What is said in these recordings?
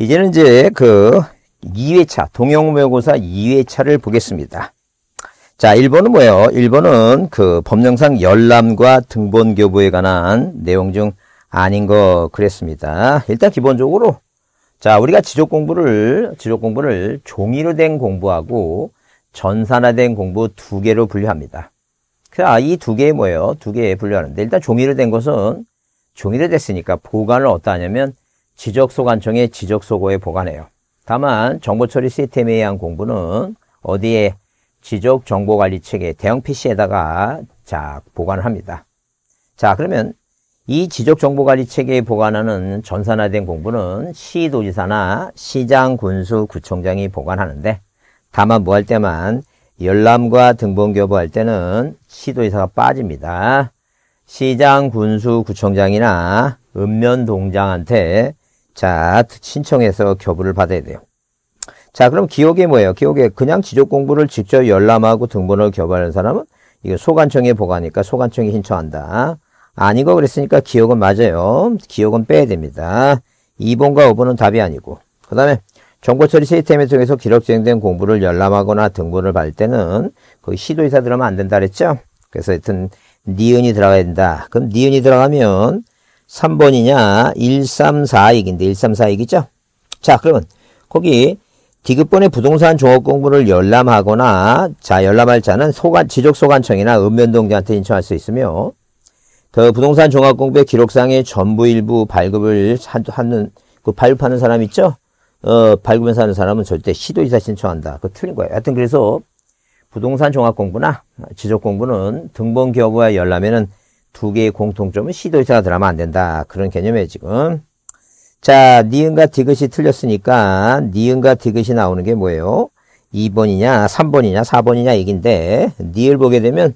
이제는 이제 그 2회차, 동영모의고사 2회차를 보겠습니다. 자, 1번은 뭐예요? 1번은 그 법령상 열람과 등본교부에 관한 내용 중 아닌 거 그랬습니다. 일단 기본적으로 자, 우리가 지적 공부를 지적 공부를 종이로 된 공부하고 전산화된 공부 두 개로 분류합니다. 자, 이두 개에 뭐예요? 두 개에 분류하는데 일단 종이로 된 것은 종이로 됐으니까 보관을 어떠하냐면 지적소관청의 지적소고에 보관해요. 다만 정보처리 시스템에 의한 공부는 어디에 지적정보관리 체계 대형 PC에다가 자 보관을 합니다. 자 그러면 이 지적정보관리 체계에 보관하는 전산화된 공부는 시도지사나 시장, 군수, 구청장이 보관하는데 다만 뭐 할 때만 열람과 등본교부할 때는 시도지사가 빠집니다. 시장, 군수, 구청장이나 읍면동장한테 자, 신청해서 교부를 받아야 돼요. 자, 그럼 기억이 뭐예요? 기억에 그냥 지적 공부를 직접 열람하고 등본을 교부하는 사람은 이거 소관청에 보관하니까 소관청에 신청한다. 아니고 그랬으니까 기억은 맞아요. 기억은 빼야 됩니다. 2번과 5번은 답이 아니고. 그 다음에 정보처리 시스템을 통해서 기록 진행된 공부를 열람하거나 등본을 받을 때는 거기 시도의사 들어가면 안 된다 그랬죠? 그래서 하여튼 니은이 들어가야 된다. 그럼 니은이 들어가면 3번이냐 1 3 4익인데1 3 4익이죠자 그러면 거기 디귿번의 부동산 종업 공부를 열람하거나 자 열람할 자는 소관 지적소관청이나 읍면동자한테 신청할 수 있으며 그 부동산 종합 공부의 기록상의 전부 일부 발급을 하는 그 발급하는 사람 있죠? 어 발급해서 하는 사람은 절대 시도이사 신청한다. 그 틀린 거예요. 하여튼 그래서 부동산 종합 공부나 지적 공부는 등본 기업과 열람에는 두 개의 공통점은 시도에서 드라마 안 된다. 그런 개념이에요, 지금. 자, 니은과 디귿이 틀렸으니까 니은과 디귿이 나오는 게 뭐예요? 2번이냐, 3번이냐, 4번이냐 이긴데 니을 보게 되면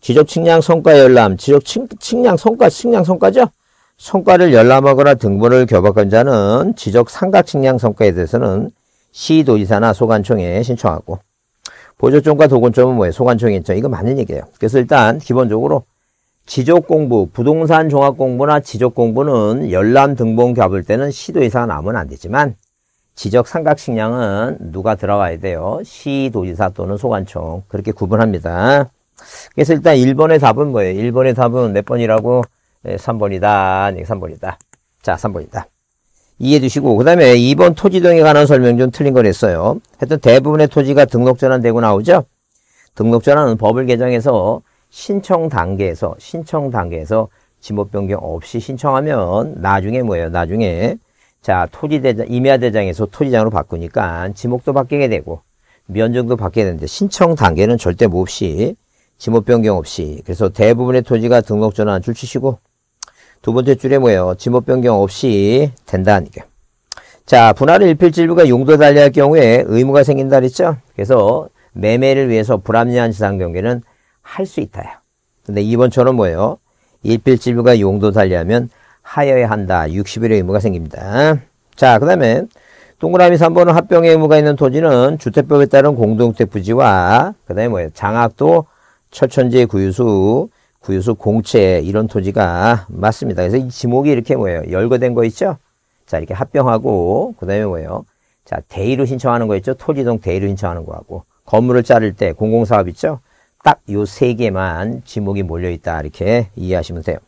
지적 측량 성과 열람, 지적 측량 성과, 측량 성과죠? 성과를 열람하거나 등본을 교박한 자는 지적 상각 측량 성과에 대해서는 시도지사나 소관청에 신청하고 보조점과 도군점은 뭐예요? 소관청에 신청. 이거 맞는 얘기예요. 그래서 일단 기본적으로 지적공부, 부동산 종합공부나 지적공부는 열람 등본 겹을 때는 시도 이상 나오면 안 되지만 지적 삼각식량은 누가 들어가야 돼요? 시도지사 또는 소관청 그렇게 구분합니다. 그래서 일단 1번의 답은 뭐예요? 1번의 답은 몇 번이라고? 3번이다. 예, 네, 3번이다. 자, 3번이다. 이해해 주시고 그 다음에 2번 토지등에 관한 설명 좀 틀린 걸 했어요. 하여튼 대부분의 토지가 등록전환되고 나오죠? 등록전환은 법을 개정해서 신청 단계에서 신청 단계에서 지목 변경 없이 신청하면 나중에 뭐예요? 나중에 자 토지대장 임야대장에서 토지장으로 바꾸니까 지목도 바뀌게 되고 면적도 바뀌게 되는데 신청 단계는 절대 뭐 없이 지목 변경 없이 그래서 대부분의 토지가 등록 전환 줄 치시고 두 번째 줄에 뭐예요? 지목 변경 없이 된다니까. 자 분할의 일필질부가 용도 달리할 경우에 의무가 생긴다 그랬죠? 그래서 매매를 위해서 불합리한 지상 경계는 할수 있다요. 근데 2번처럼 뭐예요? 일필지부가 용도 달리하면 하여야 한다. 60일의 의무가 생깁니다. 자, 그 다음에 동그라미 3번은 합병의 의무가 있는 토지는 주택법에 따른 공동주택 부지와 그 다음에 뭐예요? 장악도 철천지의 구유수, 구유수 공채 이런 토지가 맞습니다. 그래서 이 지목이 이렇게 뭐예요? 열거된 거 있죠? 자, 이렇게 합병하고 그 다음에 뭐예요? 자, 대의로 신청하는 거 있죠? 토지동 대의로 신청하는 거하고 건물을 자를 때 공공사업 있죠? 딱요세 개만 지목이 몰려있다. 이렇게 이해하시면 돼요.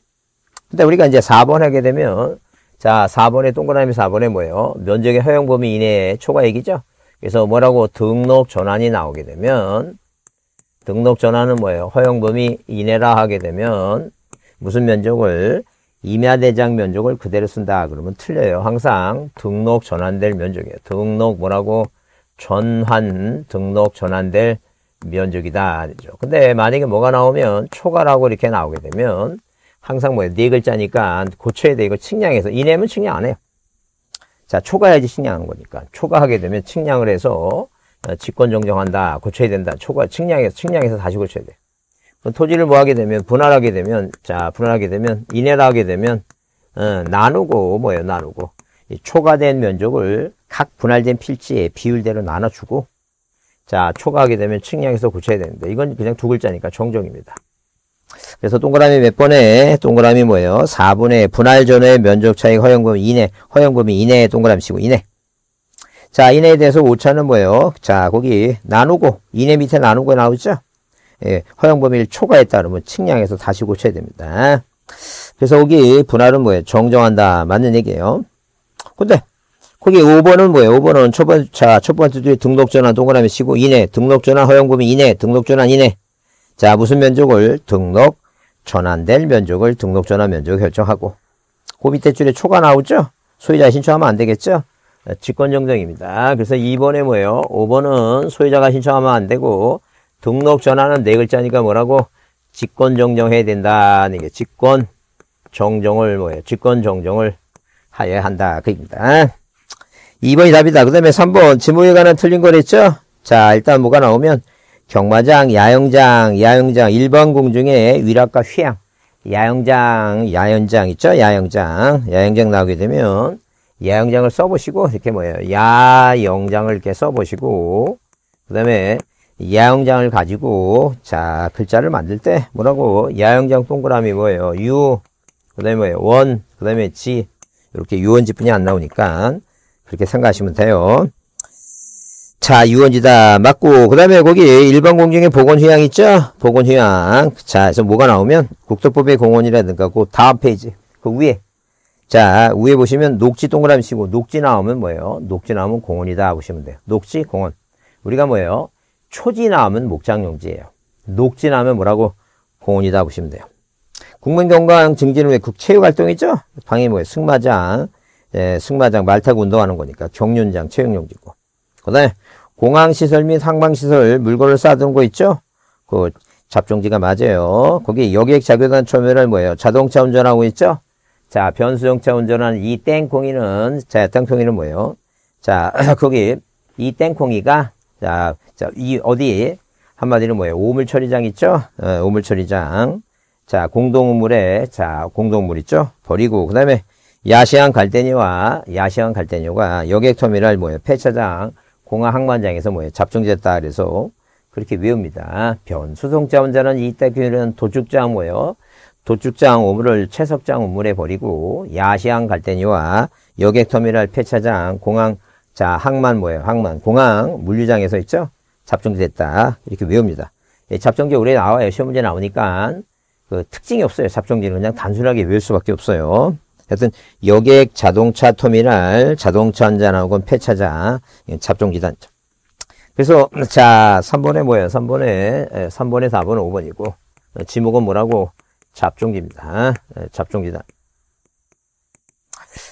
근데 우리가 이제 4번 하게 되면 자, 4번에 동그라미 4번에 뭐예요? 면적의 허용 범위 이내에 초과액이죠. 그래서 뭐라고 등록 전환이 나오게 되면 등록 전환은 뭐예요? 허용 범위 이내라 하게 되면 무슨 면적을 임야대장 면적을 그대로 쓴다. 그러면 틀려요. 항상 등록 전환될 면적이에요. 등록 뭐라고? 전환 등록 전환될 면적이다. 근데 만약에 뭐가 나오면 초과라고 이렇게 나오게 되면 항상 뭐예요? 네 글자니까 고쳐야 돼. 이 측량해서. 이내면 측량 안 해요. 자, 초과해야지 측량하는 거니까. 초과하게 되면 측량을 해서 어, 직권 정정한다. 고쳐야 된다. 초과, 측량해서, 측량해서 다시 고쳐야 돼. 토지를 뭐 하게 되면, 분할하게 되면, 자, 분할하게 되면, 이내라 하게 되면, 어, 나누고, 뭐예요? 나누고. 초과된 면적을 각 분할된 필지의 비율대로 나눠주고, 자, 초과하게 되면 측량해서 고쳐야 되는데 이건 그냥 두 글자니까 정정입니다. 그래서 동그라미 몇 번에 동그라미 뭐예요? 4분의 분할 전후의 면적 차이 허용금 이내 허용금이 이내에 동그라미 치고 이내 자 이내에 대해서 오차는 뭐예요? 자 거기 나누고 이내 밑에 나누고 나오죠? 예, 허용 범위를 초과했다 그러면 측량해서 다시 고쳐야 됩니다. 그래서 거기 분할은 뭐예요? 정정한다 맞는 얘기예요. 근데 거기 5번은 뭐예요? 5번은 첫 번째, 자, 첫 번째 줄에 등록전환 동그라미 치고 이내, 등록전환 허용금이 이내, 등록전환 이내. 자, 무슨 면적을? 등록, 전환될 면적을 등록전환 면적 결정하고. 그 밑에 줄에 초가 나오죠? 소유자 신청하면 안 되겠죠? 직권정정입니다. 그래서 2번에 뭐예요? 5번은 소유자가 신청하면 안 되고, 등록 전환은 네 글자니까 뭐라고? 직권정정해야 된다는 게 직권정정을 뭐예요? 직권정정을 하여야 한다. 그입니다. 2번이 답이다. 그 다음에 3번 지무에 관한 틀린 거랬죠? 자 일단 뭐가 나오면 경마장, 야영장, 야영장 1번 공중에 위락과 휘양 야영장, 야영장 있죠? 야영장, 야영장 나오게 되면 야영장을 써보시고 이렇게 뭐예요? 야영장을 이렇게 써보시고 그 다음에 야영장을 가지고 자 글자를 만들 때 뭐라고 야영장 동그라미 뭐예요? 유, 그 다음에 뭐예요? 원, 그 다음에 지 이렇게 유원지분이 안 나오니까 그렇게 생각하시면 돼요. 자, 유원지다 맞고 그 다음에 거기 일반 공정의 보건휴양 있죠? 보건휴양. 자, 그래서 뭐가 나오면 국토법의 공원이라든가 그 다음 페이지 그 위에 자, 위에 보시면 녹지 동그라미 치고 녹지 나오면 뭐예요? 녹지 나오면 공원이다 보시면 돼요. 녹지 공원. 우리가 뭐예요? 초지 나오면 목장용지예요. 녹지 나오면 뭐라고? 공원이다 보시면 돼요. 국민경강 증진을 위해 국체육활동 이죠 방해 뭐예요? 승마장, 예, 승마장 말타고 운동하는 거니까 경륜장 체육용지고 그다음에 공항시설 및 항방시설 물건을 쌓아둔 거 있죠? 그 잡종지가 맞아요. 거기 여객자교단 초면을 뭐예요? 자동차 운전하고 있죠? 자 변수용차 운전하는 이 땡콩이는 자 땡콩이는 뭐예요? 자 거기 이 땡콩이가 자, 자, 이 어디 한마디로 뭐예요? 오물처리장 있죠? 어, 오물처리장. 자, 공동우물에 자, 공동물 있죠? 버리고 그다음에 야시안 갈대니와 야시안 갈대니가 여객터미널 뭐예요? 폐차장, 공항 항만장에서 뭐예요? 잡종됐다 그래서 그렇게 외웁니다. 변, 수송자 원자는 이때 규율은 도축장 뭐예요? 도축장 오물을 채석장 오물에 버리고 야시안 갈대니와 여객터미널 폐차장, 공항, 자 항만 뭐예요? 항만, 공항, 물류장에서 있죠? 잡종됐다 이렇게 외웁니다. 예, 잡종제 오래 나와요. 시험 문제 나오니까 그 특징이 없어요. 잡종제는 그냥 단순하게 외울 수밖에 없어요. 하여튼 여객 자동차 터미널 자동차 한잔하고 폐차장 예, 잡종기단 그래서 자 3번에 뭐예요 3번에 3번에 예, 4번 5번이고 어, 지목은 뭐라고 잡종기입니다 예, 잡종기단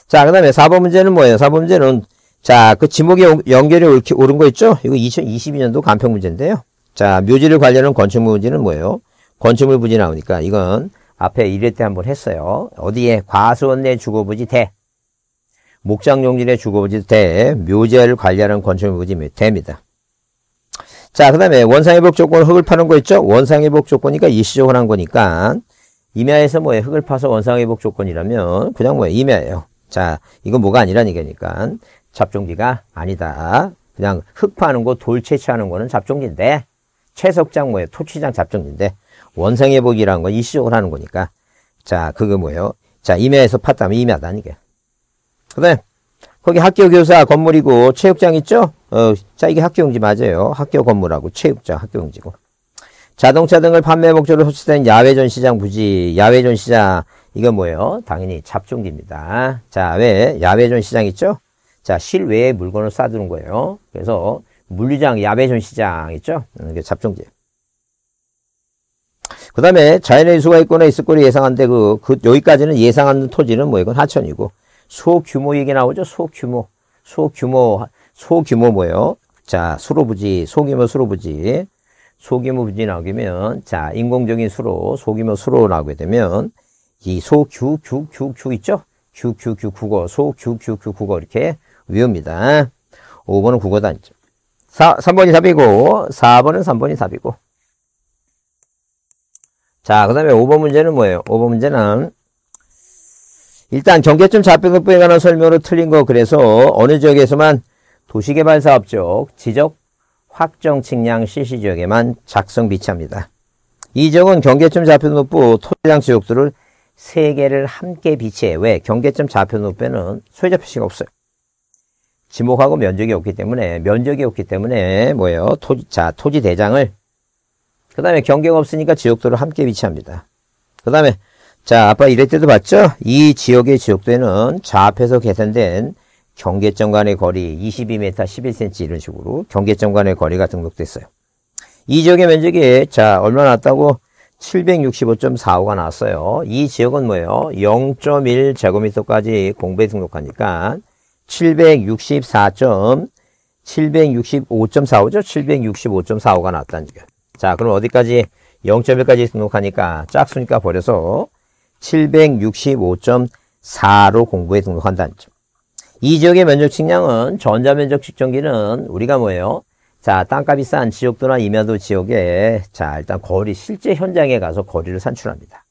자그 다음에 4번 문제는 뭐예요 4번 문제는 자그 지목에 연결이 옳게, 오른 거 있죠 이거 2022년도 간평 문제인데요 자 묘지를 관련한 건축물 부지는 뭐예요 건축물 부지 나오니까 이건 앞에 이럴 때 한번 했어요. 어디에? 과수원내 주거부지 대. 목장용진의 주거부지 대. 묘제를 관리하는 건축물부지 대입니다. 자, 그 다음에 원상회복 조건 흙을 파는 거 있죠? 원상회복 조건이니까 일시적으로 한 거니까 임야에서 뭐에 흙을 파서 원상회복 조건이라면 그냥 뭐에 임야예요. 자, 이건 뭐가 아니란 얘기니까 잡종기가 아니다. 그냥 흙 파는 거, 돌 채취하는 거는 잡종기인데 채석장 뭐에 토치장 잡종기인데 원생회복이라는건이시적으로 하는 거니까. 자, 그거 뭐예요? 자, 임야에서 팠다면 임야다니게그 다음, 거기 학교 교사 건물이고 체육장 있죠? 어, 자, 이게 학교용지 맞아요. 학교 건물하고 체육장 학교용지고. 자동차 등을 판매 목적으로 설치된 야외 전시장 부지, 야외 전시장, 이건 뭐예요? 당연히 잡종기입니다. 자, 왜? 야외 전시장 있죠? 자, 실외에 물건을 싸두는 거예요. 그래서 물류장, 야외 전시장 있죠? 음, 이게 잡종지. 그 다음에 자연의 수가 있거나 있을 거를 예상한데 그, 그, 여기까지는 예상하는 토지는 뭐 이건 하천이고 소규모 얘기 나오죠. 소규모. 소규모, 소규모 뭐예요? 자, 수로부지, 소규모 수로부지. 소규모 부지 나오면 자, 인공적인 수로, 소규모 수로 나오게 되면 이 소규, 규, 규, 규 있죠? 규, 규, 규, 국어, 소규, 규, 규, 국어 이렇게 위입니다 5번은 국어다. 단 4, 3번이 답이고 4번은 3번이 답이고 자, 그 다음에 5번 문제는 뭐예요? 5번 문제는 일단 경계점 좌표극부에 관한 설명으로 틀린 거 그래서 어느 지역에서만 도시개발사업쪽 지적 확정 측량 실시 지역에만 작성 비치합니다. 이 지역은 경계점 좌표노부 토지당 지역들을 세 개를 함께 비치해 왜 경계점 좌표노부는 소유자 표시가 없어요. 지목하고 면적이 없기 때문에 면적이 없기 때문에 뭐예요? 토지 자 토지 대장을 그 다음에 경계가 없으니까 지역도를 함께 위치합니다. 그 다음에 자아빠이럴때도 봤죠? 이 지역의 지역도에는 좌앞에서 계산된 경계점 간의 거리 22m 11cm 이런 식으로 경계점 간의 거리가 등록됐어요. 이 지역의 면적이 자 얼마 나왔다고 765.45가 나왔어요. 이 지역은 뭐예요? 0.1제곱미터까지 공부에 등록하니까 764. 765.45죠? 765.45가 나왔다는 얘기예요. 자, 그럼 어디까지 0.1까지 등록하니까 짝수니까 버려서 765.4로 공부에 등록한다는 점. 이 지역의 면적 측량은 전자면적 측정기는 우리가 뭐예요? 자, 땅값이 싼 지역도나 임야도 지역에 자, 일단 거리 실제 현장에 가서 거리를 산출합니다.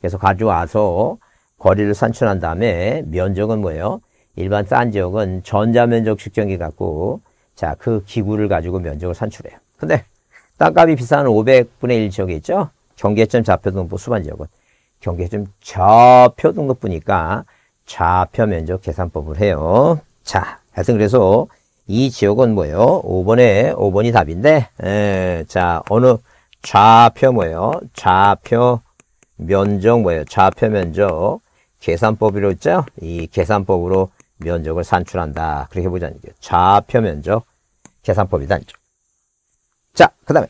그래서 가져와서 거리를 산출한 다음에 면적은 뭐예요? 일반 싼 지역은 전자면적 측정기 갖고 자, 그 기구를 가지고 면적을 산출해요. 근데 땅값이 비싼 500분의 1 지역이죠. 경계점 좌표 등급 수반 지역은 경계점 좌표 등급부니까 좌표 면적 계산법을 해요. 자, 하여튼 그래서 이 지역은 뭐예요? 5번에 5번이 답인데 에, 예, 자, 어느 좌표 뭐예요? 좌표 면적 뭐예요? 좌표 면적 계산법이로있죠이 계산법으로 면적을 산출한다. 그렇게 해 보자는 게 좌표 면적 계산법이다. 자, 그 다음에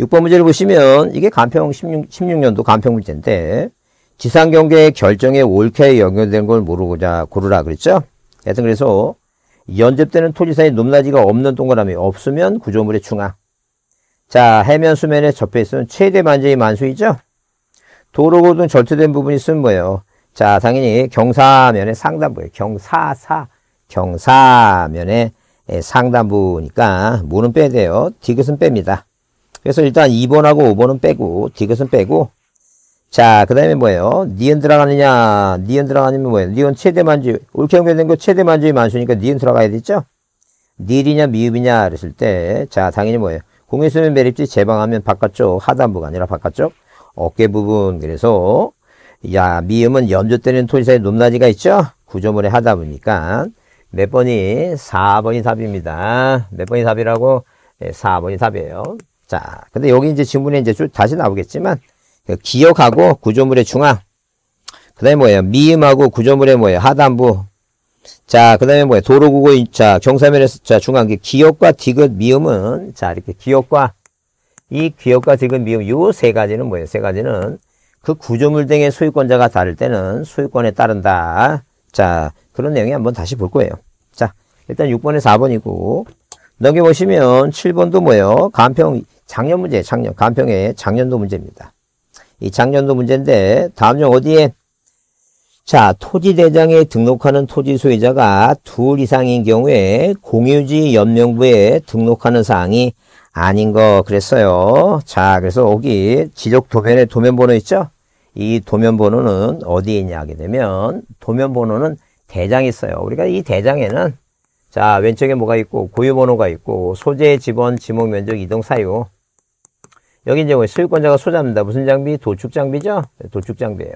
6번 문제를 보시면 이게 간평 16, 16년도 간평 문제인데 지상경계 의 결정에 옳게 연결된 걸 모르고자 고르라 그랬죠? 하여튼 그래서 연접되는 토지 사이 높낮이가 없는 동그라미 없으면 구조물의 중앙 자 해면 수면에 접해 있으면 최대 만재의 만수이죠? 도로고 등절제된 부분이 있으면 뭐예요? 자 당연히 경사면의 상단부에 경사사 경사면의 예, 상단부니까 무는 빼야 돼요. 디귿은 뺍니다. 그래서 일단 2번하고 5번은 빼고 디귿은 빼고 자, 그 다음에 뭐예요? 니은 들어가느냐? 니은 들어가냐면 뭐예요? 니은 최대만주, 옳게 연결된 거 최대만주의 만수니까 니은 들어가야 되죠? 니이냐 미읍이냐 그랬을 때, 자, 당연히 뭐예요? 공유수면 매립지 제방하면 바깥쪽, 하단부가 아니라 바깥쪽, 어깨 부분. 그래서, 야, 미음은 연조 때는 토지사의 높낮이가 있죠? 구조물의 하다 보니까. 몇 네 번이 4번이 답입니다. 몇 번이 답이라고? 네, 4번이 답이에요. 예, 자, 근데 여기 이제 질문에 이제 쭉 다시 나오겠지만 그 기억하고 구조물의 중앙. 그다음에 뭐예요? 미음하고 구조물의 뭐예요? 하단부. 자, 그다음에 뭐예요? 도로구고 자, 경사면에서 자, 중앙 기억과 디귿 미음은 자, 이렇게 기억과 이 기억과 디귿 미음 요 세 가지는 뭐예요? 세 가지는 그 구조물 등의 소유권자가 다를 때는 소유권에 따른다. 자, 그런 내용이 한번 다시 볼 거예요. 자, 일단 6번에 4번이고 넘겨보시면 7번도 뭐예요? 간평 작년 문제, 작년, 간평의 작년도 문제입니다. 이 작년도 문제인데 다음 중 어디에 자, 토지대장에 등록하는 토지소유자가 둘 이상인 경우에 공유지 연명부에 등록하는 사항이 아닌 거 그랬어요. 자, 그래서 여기 지적 도면에 도면 번호 있죠? 이 도면번호는 어디에 있냐 하게 되면 도면번호는 대장이 있어요. 우리가 이 대장에는 자 왼쪽에 뭐가 있고 고유번호가 있고 소재, 지번, 지목, 면적, 이동, 사유 여기 이제 소유권자가 뭐 소장입니다 무슨 장비? 도축 장비죠? 네, 도축 장비예요.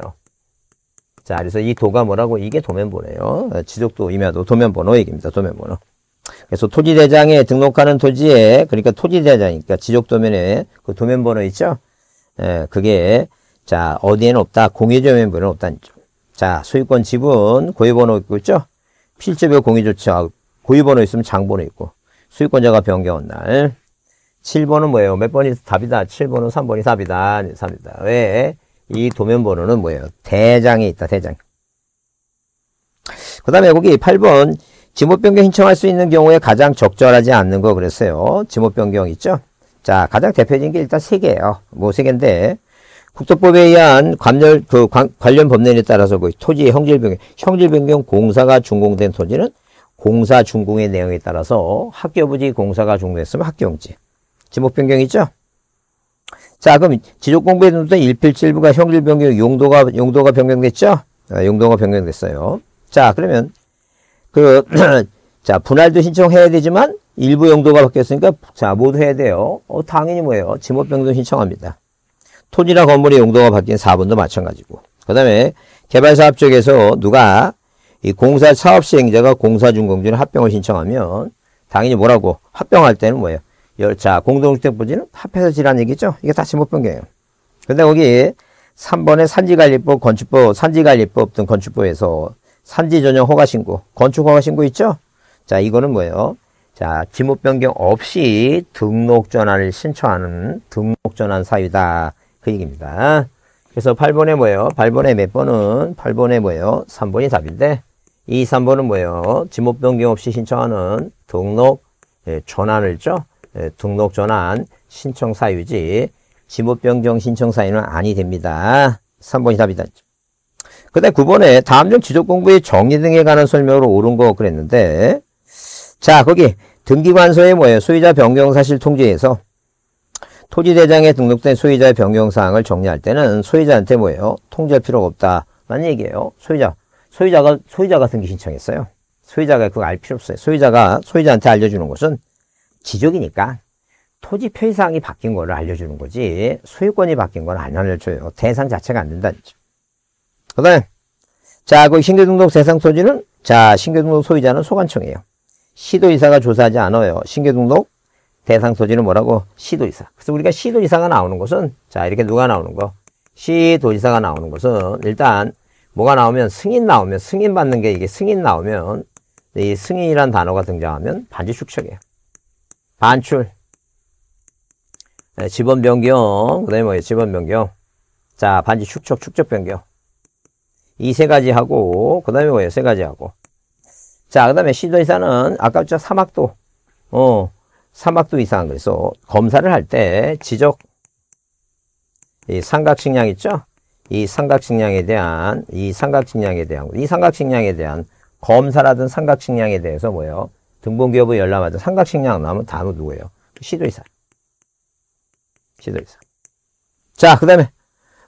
자 그래서 이 도가 뭐라고? 이게 도면번호예요. 지적도, 임야도 도면번호 얘기입니다. 도면번호. 그래서 토지대장에 등록하는 토지에 그러니까 토지대장이니까 지적도면에 그 도면번호 있죠? 예, 그게 자, 어디에는 없다. 공유자 멤버는 없다는 점. 자, 소유권 지분 고유번호 있고 있죠? 필지별 공유조치 아, 고유번호 있으면 장번호 있고 소유권자가 변경한 날 7번은 뭐예요? 몇 번이 답이다? 7번은 3번이 답이다. 3이다. 왜? 이 도면번호는 뭐예요? 대장이 있다. 대장. 그 다음에 여기 8번 지목 변경 신청할 수 있는 경우에 가장 적절하지 않는 거 그랬어요. 지목 변경 있죠? 자, 가장 대표적인 게 일단 3개예요. 뭐 3개인데 국토법에 의한 관열, 그 관, 련 법령에 따라서 그 토지의 형질 변경, 형질 변경 공사가 준공된 토지는 공사 준공의 내용에 따라서 학교부지 공사가 준공됐으면 학교용지. 지목 변경 있죠? 자, 그럼 지적 공부에 눈던 일필7부가 형질 변경, 용도가, 용도가 변경됐죠? 아, 용도가 변경됐어요. 자, 그러면 그, 자, 분할도 신청해야 되지만 일부 용도가 바뀌었으니까 자, 모두 해야 돼요. 어, 당연히 뭐예요? 지목변경 신청합니다. 톤이나 건물의 용도가 바뀐 4번도 마찬가지고 그 다음에 개발사업 쪽에서 누가 이 공사 사업 시행자가 공사 준공지는 합병을 신청하면 당연히 뭐라고 합병할 때는 뭐예요? 열차 공동주택부지는 합해서 지란 얘기죠. 이게 다 지목변경이에요. 근데 거기 3번에 산지관리법, 건축법, 산지관리법 등 건축법에서 산지 전용 허가 신고, 건축 허가 신고 있죠? 자, 이거는 뭐예요? 자, 지목 변경 없이 등록 전환을 신청하는 등록 전환 사유다. 그 얘기입니다. 그래서 8번에 뭐예요? 8번에 몇 번은 8번에 뭐예요? 3번이 답인데 이 3번은 뭐예요? 지목 변경 없이 신청하는 등록 예, 전환을 죠 예, 등록 전환 신청 사유지 지목 변경 신청 사유는 아니 됩니다. 3번이 답이다. 그다음 9번에 다음 중 지적 공부의 정리 등에 관한 설명으로 옳은 거 그랬는데 자 거기 등기관서에 뭐예요? 소유자 변경 사실 통지에서 토지대장에 등록된 소유자의 변경사항을 정리할 때는 소유자한테 뭐예요? 통지할 필요가 없다라는 얘기예요. 소유자, 소유자가, 소유자 같은 게 신청했어요. 소유자가 그거 알 필요 없어요. 소유자가 소유자한테 알려주는 것은 지적이니까 토지 표의사항이 바뀐 거를 알려주는 거지 소유권이 바뀐 건 안 알려줘요. 대상 자체가 안 된다는 거죠. 그 다음에 자, 그 신규 등록 대상 토지는 자, 신규 등록 소유자는 소관청이에요. 시도이사가 조사하지 않아요. 신규 등록 대상 소지는 뭐라고? 시도지사. 그래서 우리가 시도지사가 나오는 것은 자 이렇게 누가 나오는 거? 시도지사가 나오는 것은 일단 뭐가 나오면 승인 나오면 승인 받는 게 이게 승인 나오면 이 승인이란 단어가 등장하면 반지 축척이에요. 반출. 네, 집원 변경. 그다음에 뭐예요? 지번 변경. 자, 반지 축척, 축적 변경. 이 세 가지 하고 그다음에 뭐예요? 세 가지 하고. 자, 그다음에 시도지사는 아까 저 사막도 어, 사막도 이상한 그래서 검사를 할 때 지적 이 삼각식량 있죠? 이 삼각식량에 대한 이 삼각식량에 대한 이 삼각식량에 대한 검사라든 삼각식량에 대해서 뭐예요? 등본기업을 열람하든 삼각식량 나오면 단어 누구예요? 시도이사. 시도이사. 자, 그 다음에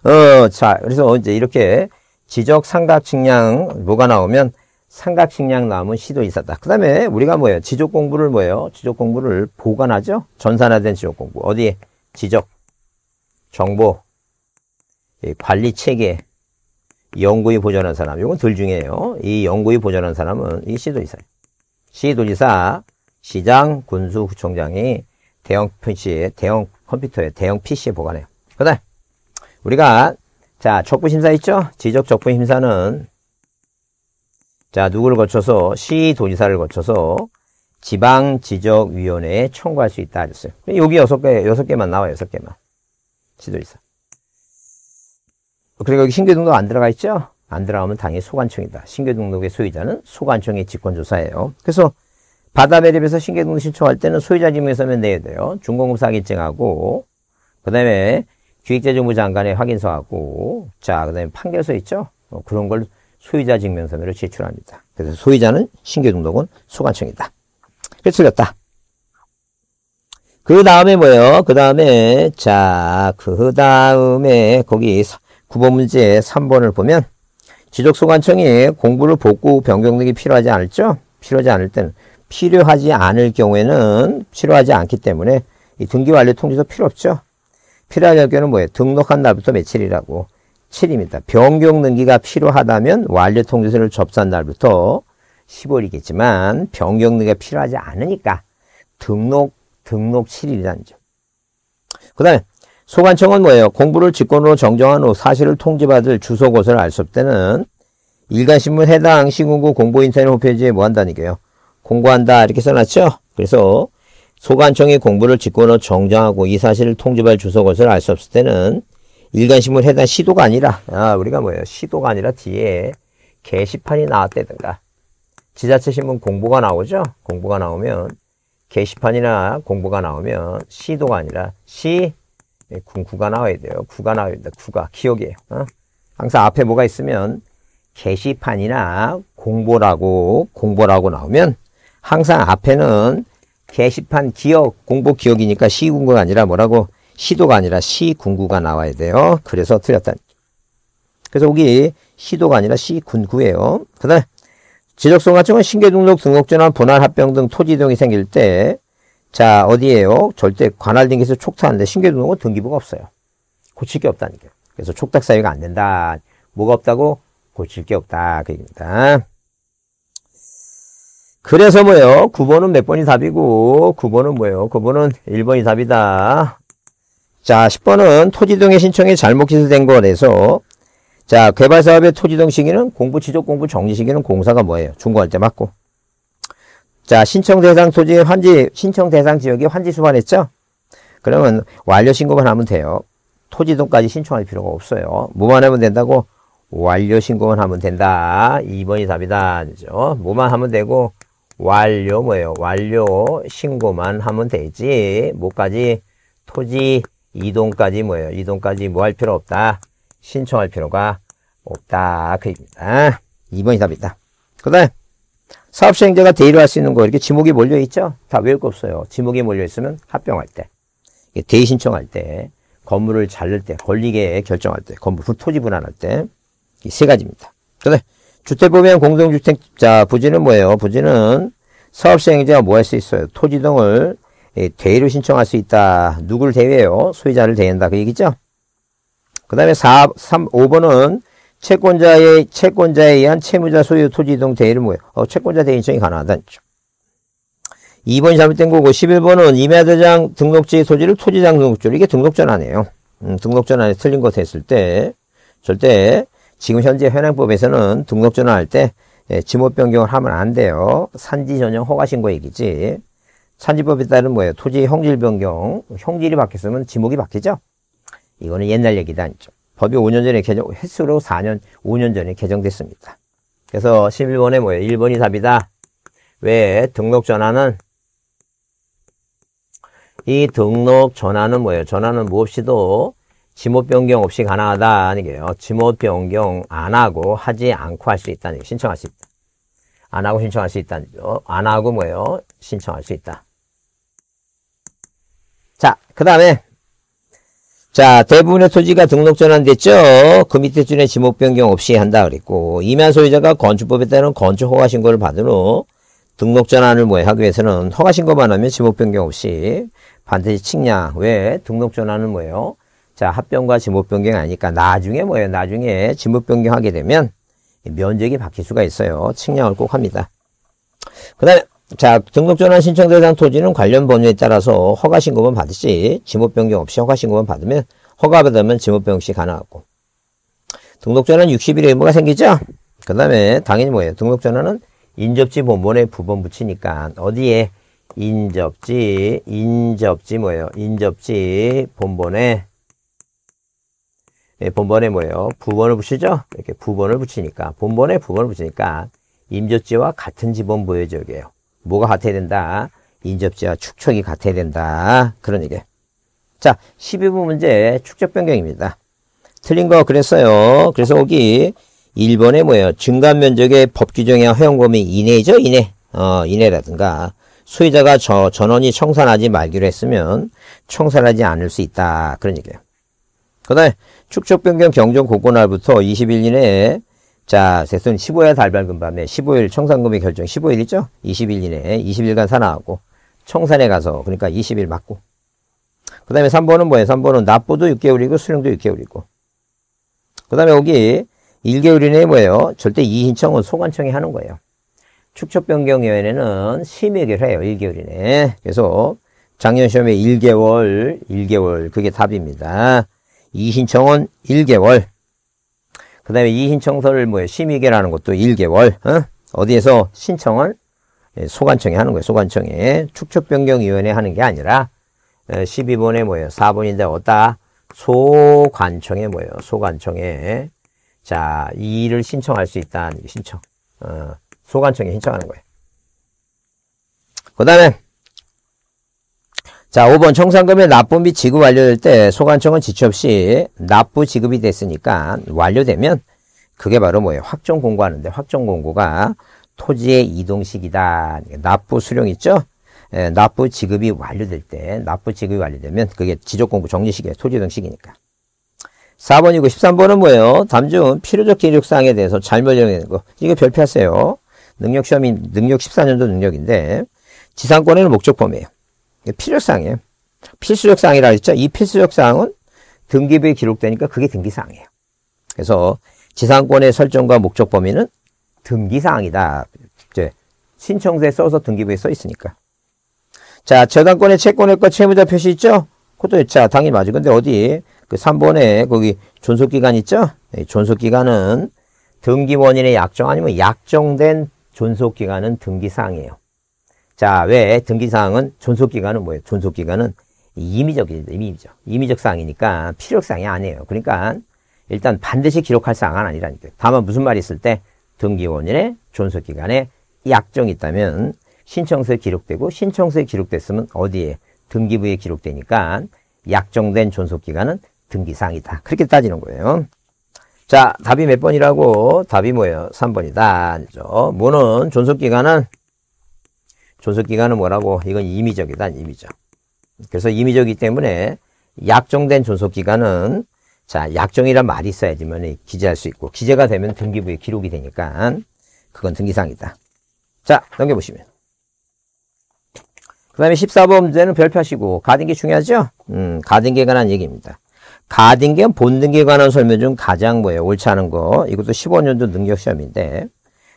어, 자, 그래서 이제 이렇게 지적 삼각측량 뭐가 나오면 삼각식량 나 남은 시도 있었다. 그 다음에 우리가 뭐예요? 지적 공부를 뭐예요? 지적 공부를 보관하죠? 전산화된 지적 공부. 어디에? 지적, 정보, 관리 체계, 연구의 보존한 사람. 이건 덜 중요해요. 이 연구의 보존한 사람은 이 시도지사예요. 시도지사, 시장, 군수, 구청장이 대형 PC에, 대형 컴퓨터에, 대형 PC에 보관해요. 그 다음, 우리가, 자, 적부심사 있죠? 지적 적부심사는 자, 누구를 거쳐서 시도지사를 거쳐서 지방지적위원회에 청구할 수 있다 하셨어요. 여기 여섯 개, 여섯 개만 나와 여섯 개만. 시도지사. 그리고 여기 신규 등록 안 들어가 있죠? 안 들어가면 당연히 소관청이다. 신규 등록의 소유자는 소관청의 직권조사예요. 그래서 바다 매립에서 신규 등록 신청할 때는 소유자 지명서면 내야 돼요. 중공업사기증하고그 다음에 기획재정부 장관의 확인서하고, 자, 그 다음에 판결서 있죠? 어, 그런 걸 소유자 증명서면을 제출합니다. 그래서 소유자는 신규등록은 소관청이다. 그래서 틀렸다. 그 다음에 뭐예요? 그 다음에 자, 그 다음에 거기 9번 문제 3번을 보면 지적소관청이 공부를 복구 변경 등이 필요하지 않을죠? 필요하지 않을 때는 필요하지 않을 경우에는 필요하지 않기 때문에 이 등기 완료 통지서 필요 없죠? 필요할 경우는 뭐예요? 등록한 날부터 며칠이라고 7입니다. 변경 등기가 필요하다면 완료 통지서를 접수한 날부터 10월이겠지만 변경 등기가 필요하지 않으니까 등록 등록 7일이라는 점. 그 다음에 소관청은 뭐예요? 공부를 직권으로 정정한 후 사실을 통지받을 주소곳을알 수 없을 때는 일간신문 해당 신군구 공보 인터넷 홈페이지에 뭐 한다니까요? 공고한다 이렇게 써놨죠? 그래서 소관청이 공부를 직권으로 정정하고 이 사실을 통지받을 주소곳을알 수 없을 때는 일간신문 해당 시도가 아니라 아, 우리가 뭐예요? 시도가 아니라 뒤에 게시판이 나왔다든가 지자체 신문 공보가 나오죠? 공보가 나오면 게시판이나 공보가 나오면 시도가 아니라 시 군구가 예, 나와야 돼요. 구가 나와야 된다. 구가 기억이에요. 어? 항상 앞에 뭐가 있으면 게시판이나 공보라고 공보라고 나오면 항상 앞에는 게시판 기억 공보 기억이니까 시군구가 아니라 뭐라고 시도가 아니라 시군구가 나와야 돼요. 그래서 틀렸다. 그래서 여기 시도가 아니라 시군구예요. 그 다음에 지적소가증은 신계등록 등록전환 분할 합병 등 토지 등이 생길 때 자 어디에요? 절대 관할 등기에 촉탁하는데 신계등록은 등기부가 없어요. 고칠 게 없다는 게. 그래서 촉탁 사유가 안 된다. 뭐가 없다고? 고칠 게 없다. 그 얘기입니다. 그래서 뭐예요? 9번은 몇 번이 답이고 9번은 뭐예요? 9번은 1번이 답이다. 자, 10번은 토지등의 신청이 잘못 기술된 거래서 자, 개발사업의 토지등 시기는 공부, 지적, 공부, 정지 시기는 공사가 뭐예요? 중고할때 맞고. 자, 신청 대상 토지의 환지, 신청 대상 지역이 환지 수반했죠? 그러면 완료 신고만 하면 돼요. 토지등까지 신청할 필요가 없어요. 뭐만 하면 된다고? 완료 신고만 하면 된다. 2번이 답이다. 그죠? 뭐만 하면 되고, 완료 뭐예요? 완료 신고만 하면 되지. 뭐까지? 토지 이동까지 뭐예요? 이동까지 뭐 할 필요 없다. 신청할 필요가 없다. 그 얘기입니다. 2번이 답입니다그 다음 사업시행자가 대의를할 수 있는 거 이렇게 지목이 몰려있죠? 다 외울 거 없어요. 지목이 몰려있으면 합병할 때, 대의 신청할 때, 건물을 자를 때, 권리계 결정할 때, 건물 토지 분할할 때, 이 세 가지입니다. 그래. 다 주택 보면 공동주택, 자, 부지는 뭐예요? 부지는 사업시행자가 뭐 할 수 있어요? 토지 등을 예, 대위를 신청할 수 있다. 누굴 대위해요? 소유자를 대위한다. 그 얘기죠. 그 다음에 4, 3, 5번은 채권자의, 채권자에 의한 채무자 소유 토지 이동 대위를 뭐예요? 어, 채권자 대위 신청이 가능하다. 2번이 그렇죠. 잘못된 거고, 11번은 임야대장 등록지 소지를 토지장 등록지로, 이게 등록 전환이에요. 음, 등록 전환이 틀린 것 했을 때, 절대 지금 현재 현행법에서는 등록 전환할 때 예, 지목 변경을 하면 안 돼요. 산지 전용 허가 신고 얘기지. 산지법에 따르면 뭐예요? 토지 의 형질 변경, 형질이 바뀌었으면 지목이 바뀌죠? 이거는 옛날 얘기도 아니죠. 법이 5년 전에 개정, 횟수로 4년, 5년 전에 개정됐습니다. 그래서 11번에 뭐예요? 1번이 답이다. 왜? 등록 전환은 이 등록 전환은 뭐예요? 전환은 무엇이도 지목 변경 없이 가능하다는 게요. 지목 변경 안 하고 하지 않고 할 수있다 신청할 수 있다. 안 하고 신청할 수있다안 어, 하고 뭐예요? 신청할 수 있다. 자, 그 다음에 자, 대부분의 토지가 등록 전환됐죠? 그 밑에 줄에 지목 변경 없이 한다 그랬고, 임야 소유자가 건축법에 따른 건축 허가 신고를 받은 후 등록 전환을 뭐 하기 위해서는 허가 신고만 하면 지목 변경 없이 반드시 측량. 왜? 등록 전환은 뭐예요? 자, 합병과 지목 변경 이 아니니까 나중에 뭐예요? 나중에 지목 변경하게 되면 면적이 바뀔 수가 있어요. 측량을 꼭 합니다. 그 다음에 자 등록전환 신청 대상 토지는 관련 법률에 따라서 허가 신고만 받으시 지목 변경 없이 허가 신고만 받으면 허가 받으면 지목 변경 시 가능하고 등록전환 60일의 의무가 생기죠. 그 다음에 당연히 뭐예요. 등록전환은 인접지 본본에 부분 붙이니까 어디에 인접지 인접지 뭐예요. 인접지 본본에 예, 본번에 뭐예요? 부번을 붙이죠? 이렇게 부번을 붙이니까 본번에 부번을 붙이니까 임접지와 같은 지번 보여지이에요 뭐가 같아야 된다? 인접지와 축척이 같아야 된다. 그런 얘기. 자, 12번 문제 축적 변경입니다. 틀린 거 그랬어요. 그래서 여기 1번에 뭐예요? 증감 면적의 법 규정의 허용범위 이내죠? 이내. 어, 이내라든가 소유자가 저, 전원이 청산하지 말기로 했으면 청산하지 않을 수 있다. 그런 얘기예요. 그다음에 축적변경 경정 고고날부터 20일 이내에 자, 세순 15일 달밝은 밤에 15일 청산금의 결정 15일이죠? 20일 이내에 20일간 산화하고 청산에 가서 그러니까 20일 맞고 그 다음에 3번은 뭐예요? 3번은 납부도 6개월이고 수령도 6개월이고 그 다음에 여기 1개월 이내에 뭐예요? 절대 이신청은 소관청이 하는 거예요. 축척변경위원회는 심의를 해요. 1개월 이내에. 그래서 작년 시험에 1개월, 1개월 그게 답입니다. 이신청은 1개월. 그 다음에 이신청서를 뭐예요? 심의계라는 것도 1개월. 어? 디에서 신청을? 예, 소관청에 하는 거예요. 소관청에. 축척변경위원회 하는 게 아니라 12번에 어, 뭐예요? 4번인데 어디다? 소관청에 뭐예요? 소관청에. 자, 이를 신청할 수 있다는 게 신청. 어, 소관청에 신청하는 거예요. 그 다음에 자, 5번 청산금의 납부 및 지급 완료될 때 소관청은 지체 없이 납부 지급이 됐으니까 완료되면 그게 바로 뭐예요? 확정 공고하는데 확정 공고가 토지의 이동식이다. 납부 수령 있죠? 예, 납부 지급이 완료될 때 납부 지급이 완료되면 그게 지적 공고 정리식이에요. 토지 이동식이니까. 4번이고 13번은 뭐예요? 다음 중 필요적 기록사항에 대해서 잘못 정해는 거. 이거 별표하세요. 능력 시험이 능력 14년도 능력인데 지상권에는 목적 범위예요. 필요사항이에요. 필수적 사항이라 했죠. 이 필수적 사항은 등기부에 기록되니까 그게 등기사항이에요. 그래서 지상권의 설정과 목적 범위는 등기사항이다. 이제 신청서에 써서 등기부에 써 있으니까. 자, 저당권의 채권의과 채무자 표시 있죠? 그것도 자, 당연히 맞죠. 근데 어디 그 3번에 거기 존속기간 있죠? 네, 존속기간은 등기원인의 약정 아니면 약정된 존속기간은 등기사항이에요. 자, 왜 등기사항은 존속기간은 뭐예요? 존속기간은 임의적입니다. 임의적. 임의적 사항이니까 필요사항이 아니에요. 그러니까 일단 반드시 기록할 사항은 아니라니까요. 다만 무슨 말이 있을 때 등기원인의 존속기간에 약정이 있다면 신청서에 기록되고 신청서에 기록됐으면 어디에? 등기부에 기록되니까 약정된 존속기간은 등기사항이다. 그렇게 따지는 거예요. 자, 답이 몇 번이라고? 답이 뭐예요? 3번이다. 뭐는 존속기간은 존속기간은 뭐라고? 이건 임의적이다, 임의적. 그래서 임의적이기 때문에 약정된 존속기간은 자, 약정이란 말이 있어야지만 기재할 수 있고 기재가 되면 등기부에 기록이 되니까 그건 등기사항이다. 자, 넘겨보시면. 그 다음에 14번 문제는 별표하시고 가등기 중요하죠? 음, 가등기에 관한 얘기입니다. 가등기는 본등기에 관한 설명 중 가장 뭐예요? 옳지 않은 거. 이것도 15년도 능력시험인데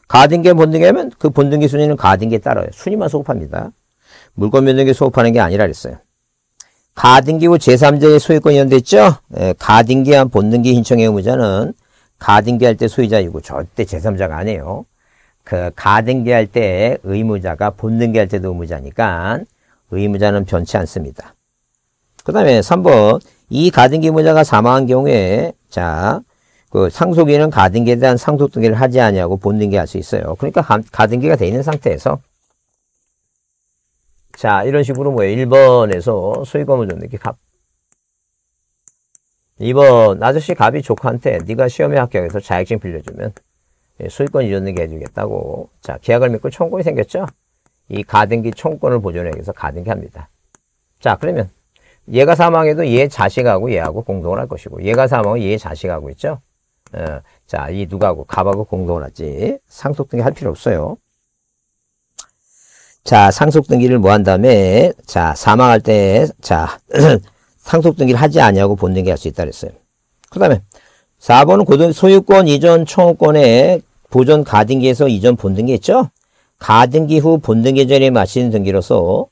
가등기에 본등기 하면 그 본등기 순위는 가등기에 따라요. 순위만 소급합니다. 물권 변동기 소급하는 게 아니라 그랬어요. 가등기후 제3자의 소유권이 연대했죠? 예, 가등기한 본등기 신청의 의무자는 가등기할 때 소유자이고 절대 제3자가 아니에요. 그 가등기할 때 의무자가 본등기할 때도 의무자니까 의무자는 변치 않습니다. 그 다음에 3번 이 가등기 의무자가 사망한 경우에 자그 상속인은 가등기에 대한 상속 등기를 하지 아니하고 본등기할 수 있어요. 그러니까 가, 등기가돼 있는 상태에서 자 이런 식으로 뭐예요? 1번에서 수익금을 줬는데 갑 2번 아저씨 갑이 조카한테 네가 시험에 합격해서 자격증 빌려주면 예, 수익권 이전는 게 해주겠다고 자 계약을 믿고 총권이 생겼죠? 이 가등기 총권을 보존하기 위해서 가등기합니다. 자 그러면 얘가 사망해도 얘 자식하고 얘하고 공동을 할 것이고 얘가 사망하면얘 자식하고 있죠? 어, 자, 이 누가하고 갑하고 공동하지 상속 등기 할 필요 없어요. 자, 상속 등기를 뭐 한 다음에 자, 사망할 때 자, 상속 등기를 하지 아니하고 본등기 할 수 있다 그랬어요. 그다음에 4번은 고등 소유권 이전 청구권의 보존 가등기에서 이전 본등기 했죠 가등기 후 본등기 전에 마는 등기로서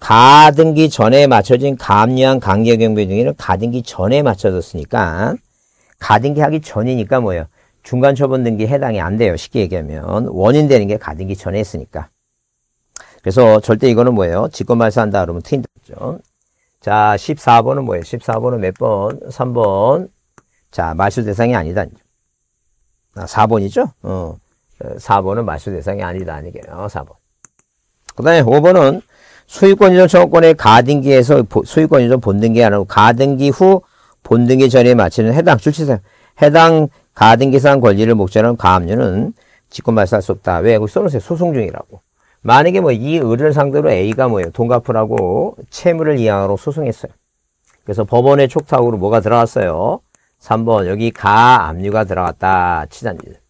가등기 전에 맞춰진 감량 강제경비 등기는 가등기 전에 맞춰졌으니까 가등기 하기 전이니까 뭐예요? 중간 처분 등기 해당이 안 돼요. 쉽게 얘기하면 원인 되는 게 가등기 전에 했으니까. 그래서 절대 이거는 뭐예요? 직권 말소한다 그러면 트인다죠. 자, 14번은 뭐예요? 14번은 몇 번? 3번. 자, 말수 대상이 아니다. 아, 4번이죠? 어. 4번은 말수 대상이 아니다. 아니게요. 4번. 그 다음에 5번은 수유권 이전 청구권의 가등기에서 수유권 이전 본등기 하고 가등기 후 본등기 전에 마치는 해당 출시세 해당 가등기상 권리를 목적으로 한 가압류는 직권발사할 수 없다. 왜? 소송세 소송 중이라고. 만약에 뭐 이 의뢰를 상대로 A가 뭐예요? 돈 갚으라고 채무를 이항으로 소송했어요. 그래서 법원의 촉탁으로 뭐가 들어왔어요 3번 여기 가압류가 들어갔다. 치자입니다.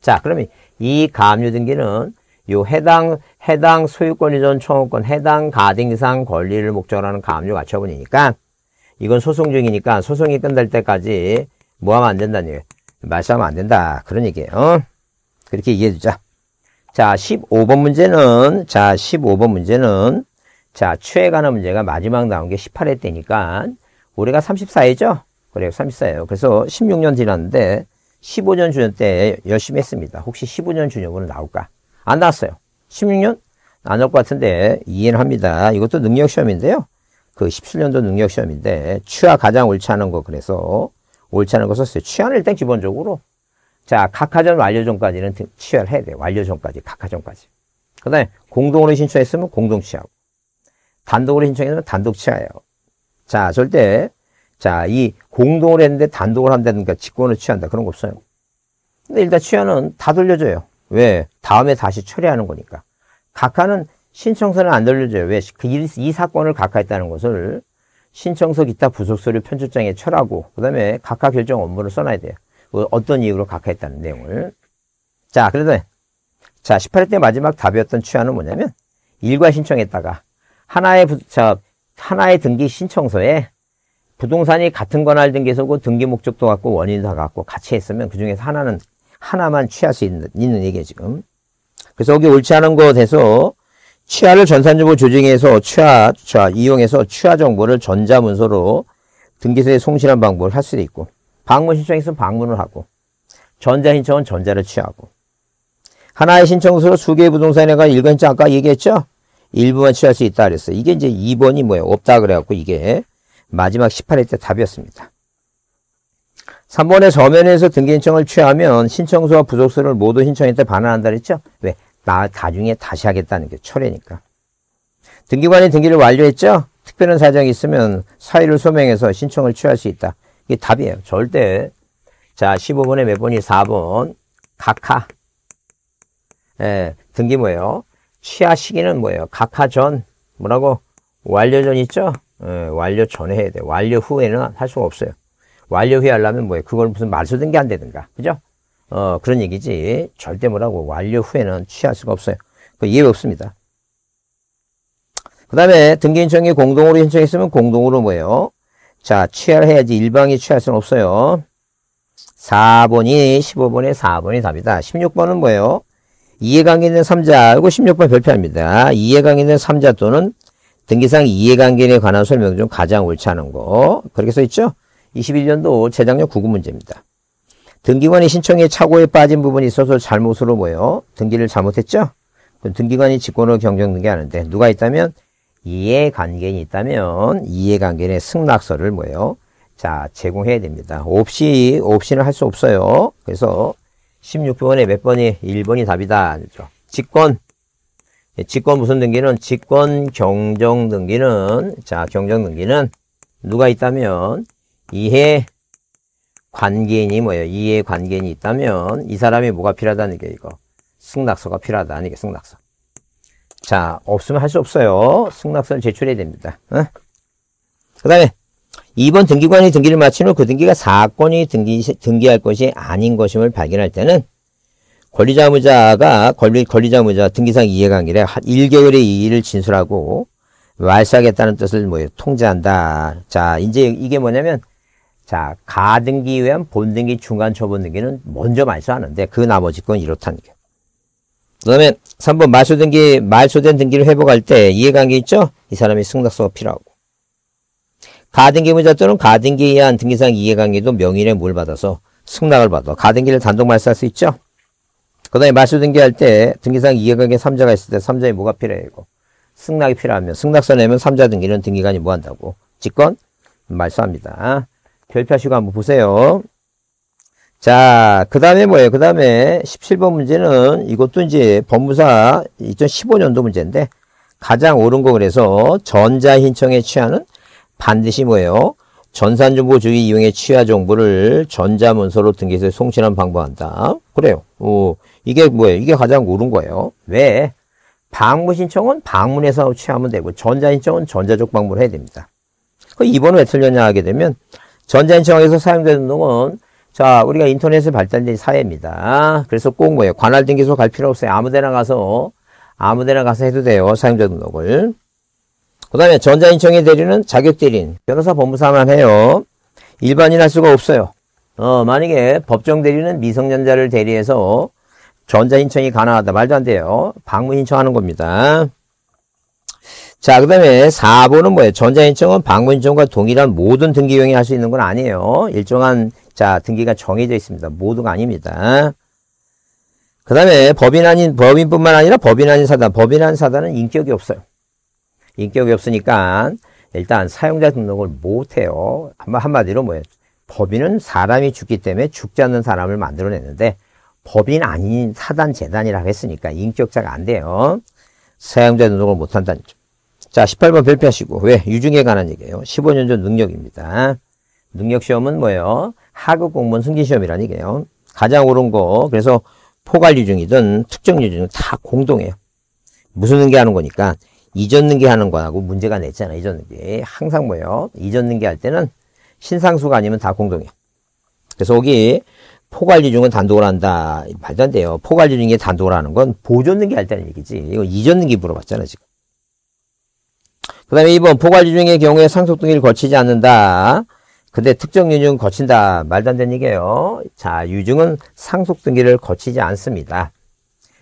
자 그러면 이 가압류 등기는 요 해당 해당 소유권 이전 청구권 해당 가등기상 권리를 목적으로 하는 가압류 가처분이니까 이건 소송 중이니까 소송이 끝날 때까지 뭐 하면 안 된다는 얘기예요. 말씀하면안 된다. 그런 얘기예요. 어? 그렇게 이해해 주자. 자, 15번 문제는, 자, 15번 문제는, 자, 추에 관한 문제가 마지막 나온 게 18회 때니까, 올해가 34회죠? 그래요, 34회요. 그래서 16년 지났는데, 15년 주년 때 열심히 했습니다. 혹시 15년 주년으로 나올까? 안 나왔어요. 16년? 안 나올 것 같은데, 이해는 합니다. 이것도 능력 시험인데요. 그 17년 도 능력 시험인데 취하 가장 옳지 않은 거 그래서 옳지 않은 거 썼어요. 취하는 일단 기본적으로 자 각하전 완료 전까지는 취하를 해야 돼요. 완료 전까지 각하전까지. 그 다음에 공동으로 신청했으면 공동 취하고 단독으로 신청했으면 단독 취하예요. 자 절대 자 이 공동을 했는데 단독을 한다든가 직권을 취한다 그런 거 없어요. 근데 일단 취하는 다 돌려줘요. 왜? 다음에 다시 처리하는 거니까. 각하는 신청서는 안 돌려줘요. 왜? 그 이, 이 사건을 각하했다는 것을 신청서 기타 부속서류 편집장에 철하고 그 다음에 각하 결정 업무를 써놔야 돼요. 그 어떤 이유로 각하했다는 내용을. 자, 그래서 자1 8일때 마지막 답이었던 취하는 뭐냐면 일괄 신청했다가 하나의 부, 자, 하나의 등기 신청서에 부동산이 같은 관할 등기소그 등기 목적도 같고 원인도 다 같고 같이 했으면 그 중에서 하나는 하나만 취할 수 있는, 있는 얘기예요 지금. 그래서 여기 옳지 않은 것에서 취하를 전산정보 조정해서 취하, 취하, 이용해서 취하 정보를 전자문서로 등기소에 송신한 방법을 할 수도 있고 방문 신청에서 방문을 하고 전자신청은 전자를 취하고 하나의 신청서로 수개의 부동산에 가 일관 신 아까 얘기했죠? 일부만 취할 수 있다 그랬어요. 이게 이제 2번이 뭐예요? 없다 그래갖고 이게 마지막 18회 때 답이었습니다. 3번에 서면에서 등기 신청을 취하면 신청서와 부속서를 모두 신청했때 반환한다 그랬죠? 왜? 나 나중에 다시 하겠다는 게 철회니까. 등기관이 등기를 완료했죠? 특별한 사정이 있으면 사유를 소명해서 신청을 취할 수 있다. 이게 답이에요. 절대. 자, 15번에 몇 번이 4번. 각하. 예, 등기 뭐예요? 취하 시기는 뭐예요? 각하 전. 뭐라고? 완료 전 있죠? 예, 완료 전에 해야 돼. 완료 후에는 할 수가 없어요. 완료 후에 하려면 뭐예요? 그걸 무슨 말소등기 안 되든가. 그죠? 어, 그런 얘기지. 절대 뭐라고 완료 후에는 취할 수가 없어요. 그 이해 없습니다. 그 다음에 등기 인청이 공동으로 신청했으면 공동으로 뭐예요? 자, 취하를 해야지 일방이 취할 수는 없어요. 4번이 15번에 4번이 답이다. 16번은 뭐예요? 이해관계 있는 3자, 이거 16번 별표합니다. 이해관계 있는 3자 또는 등기상 이해관계에 관한 설명 중 가장 옳지 않은 거. 그렇게 써 있죠? 21년도 재작년 구급 문제입니다. 등기관이 신청에 착오에 빠진 부분이 있어서 잘못으로 모여 등기를 잘못했죠? 그럼 등기관이 직권으로 경정등기하는데 누가 있다면 이해관계인이 있다면 이해관계인의 승낙서를 뭐예요? 자 제공해야 됩니다. 옵시 옵시는 할 수 없어요. 그래서 16번에 몇 번이 1번이 답이다. 그죠? 직권 예, 직권 무슨 등기는 직권 경정 등기는 자 경정 등기는 누가 있다면 이해 관계인이 뭐예요? 이해 관계인이 있다면 이 사람이 뭐가 필요하다는 게 이거. 승낙서가 필요하다. 아니게 승낙서. 자, 없으면 할 수 없어요. 승낙서를 제출해야 됩니다. 어? 그 다음에 이번 등기관이 등기를 마친 후 그 등기가 사건이 등기, 등기할 것이 아닌 것임을 발견할 때는 권리자 무자가 권리, 권리자 무자 등기상 이해관계를 한 1개월의 이의를 진술하고 말수하겠다는 뜻을 뭐 통제한다. 자, 이제 이게 뭐냐면 자, 가등기 외한 본등기, 중간, 초본등기는 먼저 말소하는데 그 나머지 건 이렇다는 게. 그 다음에 3번 말소등기, 말소된 등기를 회복할 때 이해관계 있죠? 이 사람이 승낙서가 필요하고. 가등기 문자 또는 가등기에 의한 등기상 이해관계도 명인의 물 받아서 승낙을 받아. 가등기를 단독 말소할 수 있죠? 그 다음에 말소 등기할 때 등기상 이해관계 3자가 있을 때 3자에 뭐가 필요해요? 승낙이 필요하면 승낙서 내면 3자 등기는 등기관이 뭐한다고? 직권 말소합니다. 결표하시고 한번 보세요. 자, 그 다음에 뭐예요? 그 다음에 17번 문제는 이것도 이제 법무사 2015년도 문제인데 가장 옳은 거 그래서 전자신청에 취하는 반드시 뭐예요? 전산정보주의 이용에 취하 정보를 전자문서로 등기소에 송신한 방법한다. 그래요. 오, 이게 뭐예요? 이게 가장 옳은 거예요. 왜? 방문 신청은 방문해서 취하면 되고 전자 신청은 전자적 방문을 해야 됩니다. 그 2번은 왜 틀렸냐 하게 되면 전자인식에서 사용되는 운동은 자 우리가 인터넷에 발달된 사회입니다. 그래서 꼭 뭐예요? 관할 등기소 갈 필요 없어요. 아무데나 가서 아무데나 가서 해도 돼요. 사용자 등록을. 그 다음에 전자인청에 대리는 자격대리인 변호사 법무사만 해요. 일반인 할 수가 없어요. 어, 만약에 법정 대리는 미성년자를 대리해서 전자인청이 가능하다. 말도 안 돼요. 방문 인청하는 겁니다. 자, 그 다음에 4번은 뭐예요? 전자인증은 방문인증과 동일한 모든 등기용이 할 수 있는 건 아니에요. 일정한, 자, 등기가 정해져 있습니다. 모두가 아닙니다. 그 다음에 법인 아닌, 법인뿐만 아니라 법인 아닌 사단, 법인 아닌 사단은 인격이 없어요. 인격이 없으니까 일단 사용자 등록을 못해요. 한마디로 뭐예요? 법인은 사람이 죽기 때문에 죽지 않는 사람을 만들어냈는데 법인 아닌 사단 재단이라고 했으니까 인격자가 안 돼요. 사용자 등록을 못한다는 점. 자, 18번 별표하시고. 왜? 유증에 관한 얘기예요. 15년 전 능력입니다. 능력 시험은 뭐예요? 하급 공무원 승진 시험이라는 얘기예요. 가장 오른 거. 그래서 포괄 유증이든 특정 유증든다 공동해요. 무슨 능계하는 거니까 이전 능계하는 거하고 문제가 냈잖아. 이전 능계. 항상 뭐예요? 이전 능계할 때는 신상수가 아니면 다 공동해요. 그래서 여기 포괄 유증은 단독을 한다. 말도 안 돼요. 포괄 유증이 단독을 하는 건 보존 능계할 때는 얘기지. 이거 이전 능계 물어봤잖아, 지금. 그 다음에 2번 포괄유중의 경우에 상속 등기를 거치지 않는다. 근데 특정 유증 거친다. 말도 안 되는 얘기예요. 자, 유중은 상속 등기를 거치지 않습니다.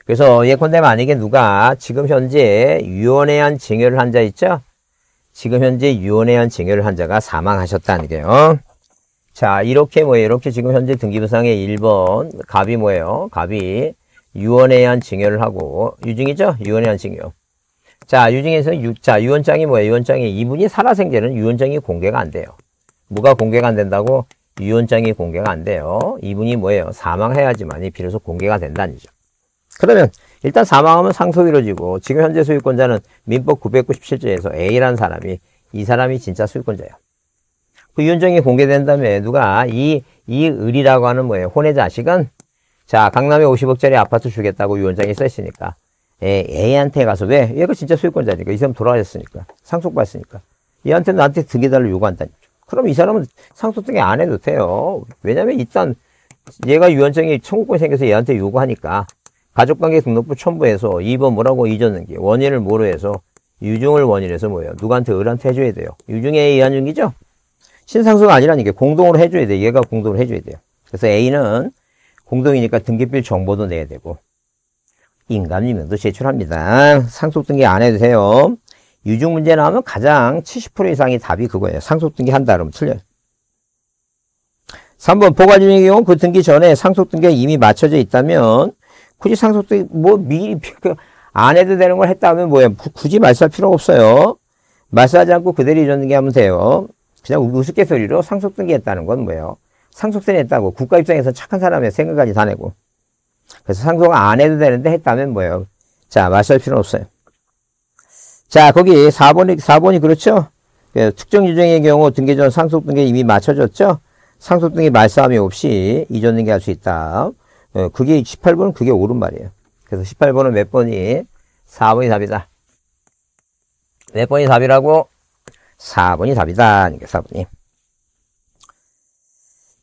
그래서 예컨대 만약에 누가 지금 현재 유언해한 증여를 한 자 있죠? 지금 현재 유언해한 증여를 한 자가 사망하셨다는 예요 자, 이렇게 뭐예요? 이렇게 지금 현재 등기부상의 1번 갑이 뭐예요? 갑이 유언해한 증여를 하고 유중이죠 유언해한 증여. 자, 유증에서 유, 자, 유언장이 뭐예요? 유언장이 이분이 살아생전는 유언장이 공개가 안 돼요. 뭐가 공개가 안 된다고? 유언장이 공개가 안 돼요. 이분이 뭐예요? 사망해야지만이 비로소 공개가 된다는 거죠. 그러면 일단 사망하면 상속이 이루어지고 지금 현재 소유권자는 민법 997조에서 A라는 사람이 이 사람이 진짜 소유권자예요. 그 유언장이 공개된 다음에 누가 이, 이 을이라고 하는 뭐예요? 혼의 자식은 자 강남에 50억짜리 아파트 주겠다고 유언장이 써 있으니까 애, 예, 한테 가서 왜? 얘가 진짜 소유권자니까. 이 사람 돌아가셨으니까. 상속받았으니까. 얘한테 나한테 등기달라고 요구한다니까. 그럼 이 사람은 상속 등에안 해도 돼요. 왜냐면 일단 얘가 유언장이 청구권이 생겨서 얘한테 요구하니까 가족관계 등록부 첨부해서 2번 뭐라고 잊었는게 원인을 뭐로 해서 유증을 원인으 해서 뭐예요? 누구한테 을한테 해줘야 돼요. 유증에 의한 중이죠 신상수가 아니라는게 공동으로 해줘야 돼. 얘가 공동으로 해줘야 돼요. 그래서 A는 공동이니까 등기필 정보도 내야 되고 인감증명도 제출합니다. 상속 등기 안 해도 돼요. 유증 문제 나오면 가장 70%이상이 답이 그거예요. 상속 등기 한다 그러면 틀려요. 3번 보관중인 경우 그 등기 전에 상속 등기가 이미 맞춰져 있다면 굳이 상속 등기 뭐 미리 안 해도 되는 걸 했다 하면 뭐예요. 굳이 말살 필요 없어요. 말살하지 않고 그대로 이전 등기하면 돼요. 그냥 우습게소리로 상속 등기했다는 건 뭐예요. 상속세 냈다고 국가 입장에서 착한 사람의 생각까지 다 내고 그래서 상속 안 해도 되는데 했다면 뭐예요? 자, 말할 씀 필요는 없어요. 자, 거기 4번이, 4번이 그렇죠? 예, 특정 유정의 경우 등기 전 상속 등기 이미 맞춰졌죠? 상속 등기 말싸움이 없이 이전 등기할 수 있다. 어, 그게 18번은 그게 옳은 말이에요. 그래서 18번은 몇 번이? 4번이 답이다. 몇 번이 답이라고? 4번이 답이다. 4번이.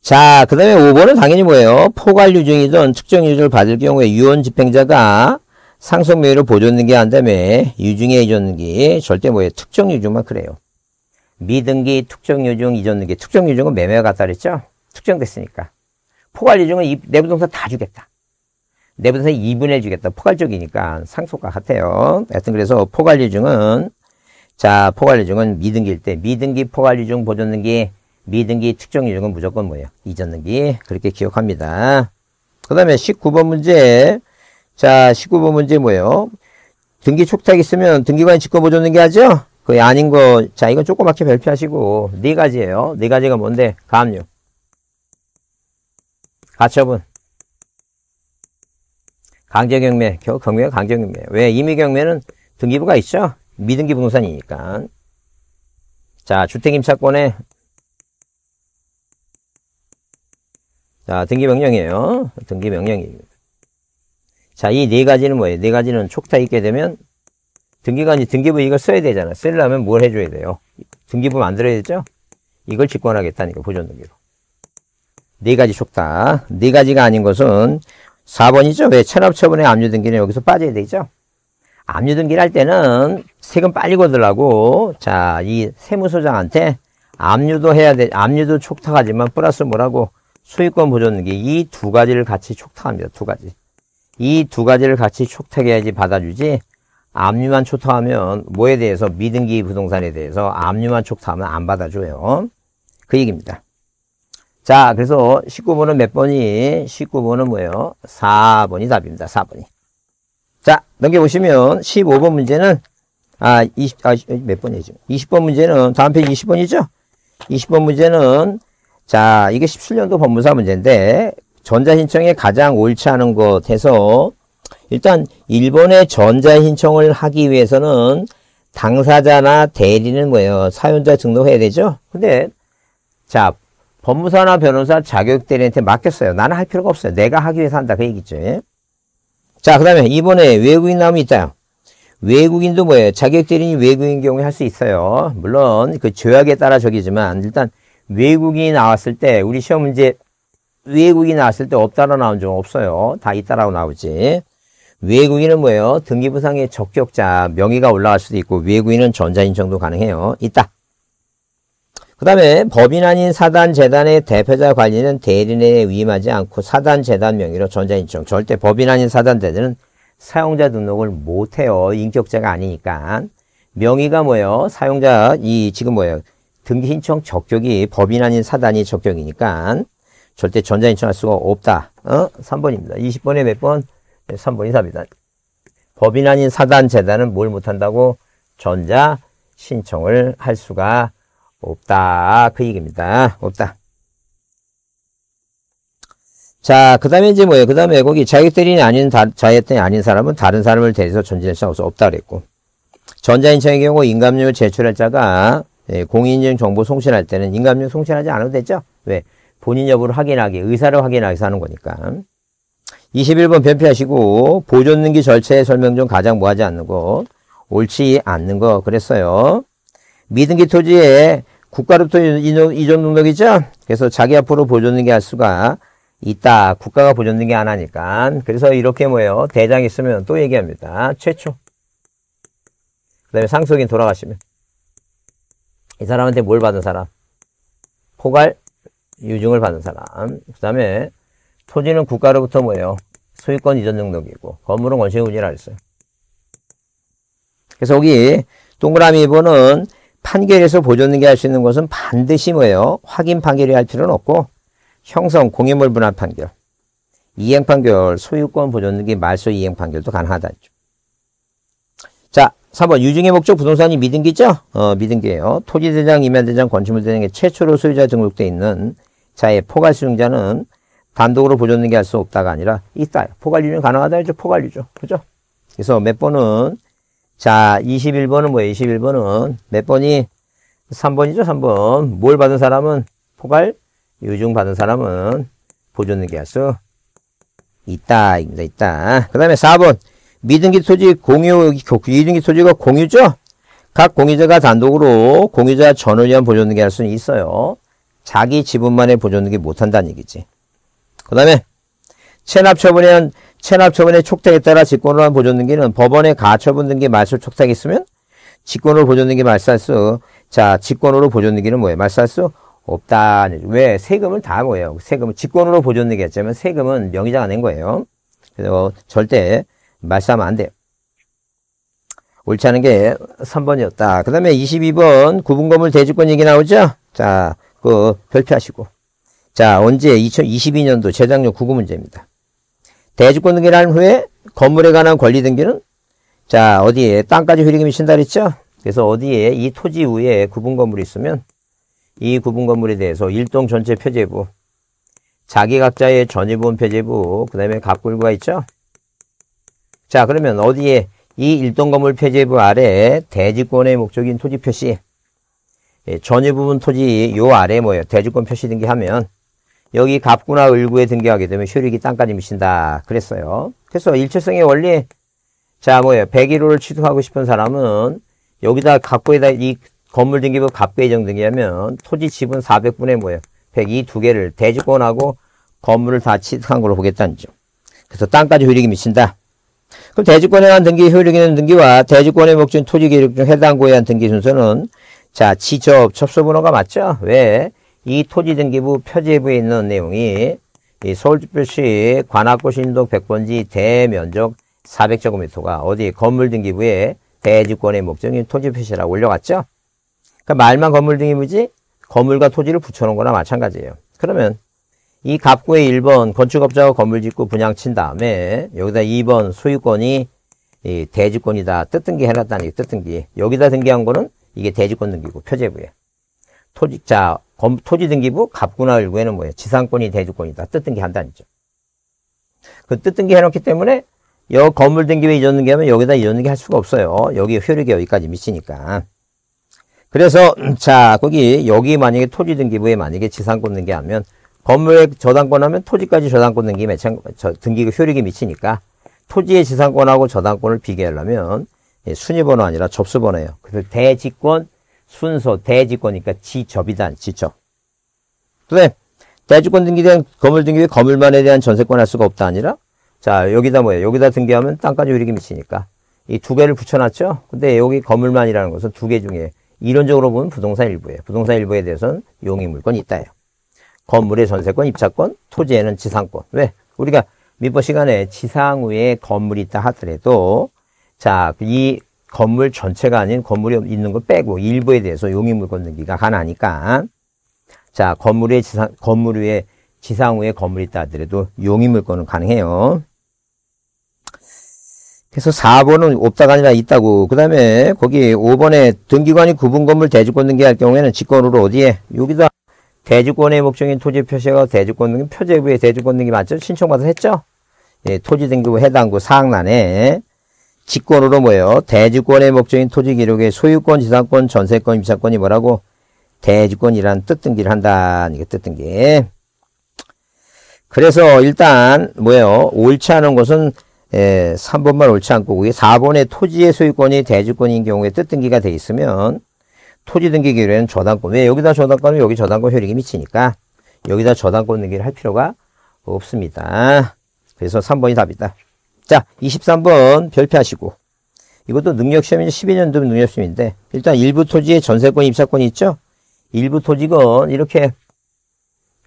자, 그 다음에 5번은 당연히 뭐예요? 포괄유증이든 측정유증을 받을 경우에 유언 집행자가 상속명의를 보존등기 한 다음에 유증에 이전등기 절대 뭐예요? 특정유증만 그래요. 미등기, 특정유증, 이전등기. 특정유증은 매매가 같다 그랬죠? 특정됐으니까. 포괄유증은 내부동산 다 주겠다. 내부동산 2분의 주겠다. 포괄적이니까 상속과 같아요. 하여튼 그래서 포괄유증은 자, 포괄유증은 미등기일 때 미등기, 포괄유증, 보존등기 미등기 측정 요령은 무조건 뭐예요? 이전 등기 그렇게 기억합니다. 그 다음에 19번 문제 자 19번 문제 뭐예요? 등기 촉탁 있으면 등기관 직권보조 등기하죠? 그게 아닌 거 자 이건 조그맣게 별표하시고 네 가지예요. 네 가지가 뭔데? 가압류 가처분 강제경매 경매가 강제경매 왜? 임의경매는 등기부가 있죠? 미등기 부동산이니까 자주택임차권에 자, 등기 명령이에요. 등기 명령입니다. 자, 이 네 가지는 뭐예요? 네 가지는 촉타 있게 되면 등기관이 등기부 이걸 써야 되잖아. 쓰려면 뭘 해줘야 돼요? 등기부 만들어야 되죠? 이걸 직권하겠다니까, 보존등기로. 네 가지 촉탁. 네 가지가 아닌 것은 4번이죠? 왜? 체납처분의 압류등기는 여기서 빠져야 되죠? 압류등기를 할 때는 세금 빨리 거들라고, 자, 이 세무소장한테 압류도 해야 돼, 압류도 촉탁하지만 플러스 뭐라고 수익권 보존등기 이 두 가지를 같이 촉탁합니다. 두 가지. 이 두 가지를 같이 촉탁해야지 받아주지 압류만 촉탁하면 뭐에 대해서 미등기 부동산에 대해서 압류만 촉탁하면 안 받아줘요. 그 얘기입니다. 자 그래서 19번은 몇 번이? 19번은 뭐예요? 4번이 답입니다. 4번이. 자 넘겨보시면 15번 문제는 아, 20, 아, 몇 번이죠? 20번 문제는 다음 페이지 20번이죠? 20번 문제는 자, 이게 17년도 법무사 문제인데 전자신청에 가장 옳지 않은 것에서 일단 일본의 전자신청을 하기 위해서는 당사자나 대리는 뭐예요? 사용자 등록해야 되죠? 근데 자 법무사나 변호사 자격 대리한테 맡겼어요. 나는 할 필요가 없어요. 내가 하기 위해서 한다 그 얘기죠. 자, 그 다음에 이번에 외국인 나오면 있다요. 외국인도 뭐예요? 자격 대리인이 외국인 경우에 할 수 있어요. 물론 그 조약에 따라 저기지만 일단 외국인이 나왔을 때 우리 시험 문제 외국인이 나왔을 때없다라고 나온 적 없어요. 다 있다라고 나오지. 외국인은 뭐예요? 등기부상의 적격자 명의가 올라갈 수도 있고 외국인은 전자인정도 가능해요. 있다. 그 다음에 법인 아닌 사단 재단의 대표자 관리는 대리인에 위임하지 않고 사단 재단 명의로 전자인정 절대 법인 아닌 사단 재단은 사용자 등록을 못해요. 인격자가 아니니까 명의가 뭐예요? 사용자 이 지금 뭐예요? 등기 신청 적격이 법인 아닌 사단이 적격이니까 절대 전자 신청할 수가 없다. 어? 3번입니다. 20번에 몇 번? 3번이 답이다. 법인 아닌 사단 재단은 뭘 못한다고? 전자 신청을 할 수가 없다. 그 얘기입니다. 없다. 자, 그 다음에 이제 뭐예요? 그 다음에 거기 자격대리인이 아닌, 다, 자격대리인 아닌 사람은 다른 사람을 대해서 전자인청할 수 없다 그랬고. 전자인청의 경우 인감률 제출할 자가 예, 공인인증 정보 송신할 때는 인감증 송신하지 않아도 되죠? 왜? 본인 여부를 확인하기, 의사를 확인하기 위해서 하는 거니까. 21번 변피하시고 보존등기 절차의 설명 중 가장 뭐하지 않는 거 옳지 않는 거 그랬어요. 미등기 토지에 국가로부터 이전 등록이죠. 그래서 자기 앞으로 보존등기 할 수가 있다. 국가가 보존등기 안 하니까. 그래서 이렇게 뭐예요. 대장 있으면 또 얘기합니다. 최초. 그 다음에 상속인 돌아가시면. 이 사람한테 뭘 받은 사람? 포괄 유증을 받은 사람. 그 다음에 토지는 국가로부터 뭐예요? 소유권 이전 등록이고 건물은 원시의 운이라 했어요. 그래서 여기 동그라미 2번은 판결에서 보존등기 할수 있는 것은 반드시 뭐예요? 확인 판결이 할 필요는 없고 형성 공유물 분할 판결, 이행 판결, 소유권 보존등기 말소 이행 판결도 가능하다. 자, 4번 유증의 목적 부동산이 미등기죠? 어, 미등기예요. 토지대장, 임야대장, 건축물대장의 최초로 소유자 등록돼 있는 자의 포괄 수용자는 단독으로 보존등기 할 수 없다가 아니라 있다. 포괄유증 가능하다 해죠 포괄유죠. 그죠? 그래서 몇 번은 자 21번은 뭐예요? 21번은 몇 번이 3번이죠? 3번. 뭘 받은 사람은 포괄 유증 받은 사람은 보존등기 할수 있다. 입니다. 있다. 그 다음에 4번. 미등기 토지 공유, 이등기 토지가 공유죠? 각 공유자가 단독으로 공유자 전원이한 보존등기 할 수는 있어요. 자기 지분만의 보존등기 못한다는 얘기지. 그 다음에 체납 처분에 체납 처분의 촉탁에 따라 직권으로 한 보존등기는 법원의 가처분 등기 말소 촉탁이 있으면 직권으로 보존등기 말살수 자 직권으로 보존등기는 뭐예요? 말살수 없다. 왜? 세금을 다 뭐예요? 세금을 직권으로 보존등기 했지만 세금은 명의자가 낸 거예요. 그래서 절대 말씀하면안 돼요. 옳지 않은 게 3번이었다. 그 다음에 22번 구분건물 대지권 얘기 나오죠? 자, 그 별표하시고. 자, 언제 2022년도 재작년 구구 문제입니다. 대지권 등기를 한 후에 건물에 관한 권리 등기는 자, 어디에 땅까지 흐리기 미친다 그랬죠? 그래서 어디에 이 토지 위에 구분 건물이 있으면 이 구분 건물에 대해서 일동 전체 표제부, 자기 각자의 전입본 표제부, 그 다음에 각굴부가 있죠? 자 그러면 어디에 이 일동 건물 폐지부 아래 에 대지권의 목적인 토지 표시 예, 전유 부분 토지 요 아래 뭐예요 대지권 표시 등기하면 여기 갑구나 을구에 등기하게 되면 효력이 땅까지 미친다 그랬어요 그래서 일체성의 원리 자 뭐예요 101호를 취득하고 싶은 사람은 여기다 갑구에다 이 건물 등기부 갑구 예정 등기하면 토지 지분 400분의 뭐예요 102 두 개를 대지권하고 건물을 다 취득한 걸로 보겠다는 점 그래서 땅까지 효력이 미친다 그럼 대지권에 관한 등기, 효력 있는 등기와 대지권의 목적인 토지 기록 중 해당 고에 한 등기 순서는 자, 지적 접수번호가 맞죠? 왜? 이 토지 등기부 표제부에 있는 내용이 이 서울특별시 관악구 신도 100번지 대면적 400제곱미터가 어디 건물 등기부에 대지권의 목적인 토지 표시라고 올려갔죠? 그러니까 말만 건물 등기부지 건물과 토지를 붙여놓은 거나 마찬가지예요. 그러면 이갑구의 1번 건축업자가 건물 짓고 분양 친 다음에 여기다 2번 소유권이 이 대지권이다 뜻등기 해놨다니게 뜻등기 여기다 등기한 거는 이게 대지권 등기고 표제부에 토지 자 토지 등기부 갑구나 을구에는 뭐예요 지상권이 대지권이다 뜻등기 한다는 거죠 그 뜻등기 해놓기 때문에 여 건물 등기부에 이전 등기하면 여기다 이전 등기 할 수가 없어요 여기 효력이 여기까지 미치니까 그래서 음, 자 거기 여기 만약에 토지 등기부에 만약에 지상권 등기하면 건물 저당권 하면 토지까지 저당권 등기 매찬 등기가 효력이 미치니까 토지의 지상권하고 저당권을 비교하려면 예, 순위번호 아니라 접수번호예요. 그래서 대지권 순서 대지권이니까 지접이단 지접. 그다 대지권 등기 대한 건물 등기에 건물만에 대한 전세권 할 수가 없다 아니라 자 여기다 뭐예요? 여기다 등기하면 땅까지 효력이 미치니까 이 두 개를 붙여놨죠. 근데 여기 건물만이라는 것은 두 개 중에 이론적으로 보면 부동산 일부예요. 부동산 일부에 대해서는 용의물건이 있다예요. 건물의 전세권, 입차권, 토지에는 지상권. 왜? 우리가 민법 시간에 지상위에 건물이 있다 하더라도 자, 이 건물 전체가 아닌 건물이 있는 걸 빼고 일부에 대해서 용의물권 등기가 가능하니까 자, 건물의 지상 건물 위에 지상우에 건물이 있다 하더라도 용의물권은 가능해요. 그래서 4번은 없다가 아니라 있다고. 그 다음에 거기 5번에 등기관이 구분 건물 대주권 등기할 경우에는 직권으로 어디에? 여기다 대주권의 목적인 토지 표시가 대주권 등 표제부의 대주권 등기 맞죠? 신청받은 했죠? 예, 토지 등기부 해당구 그 사항란에 직권으로 뭐예요? 대주권의 목적인 토지 기록의 소유권, 지상권, 전세권, 임차권이 뭐라고? 대주권이란 뜻 등기를 한다. 이게 뜻 등기. 그래서 일단 뭐예요? 옳지 않은 것은 에, 예, 3번만 옳지 않고 그게 4번의 토지의 소유권이 대주권인 경우에 뜻 등기가 돼 있으면 토지 등기기 위한 저당권. 왜 여기다 저당권은 여기 저당권 효력이 미치니까 여기다 저당권 등기를 할 필요가 없습니다. 그래서 3번이 답이다. 자, 23번 별표하시고 이것도 능력시험이 12년 도 능력시험인데 일단 일부 토지의 전세권, 임차권이 있죠? 일부 토지건 이렇게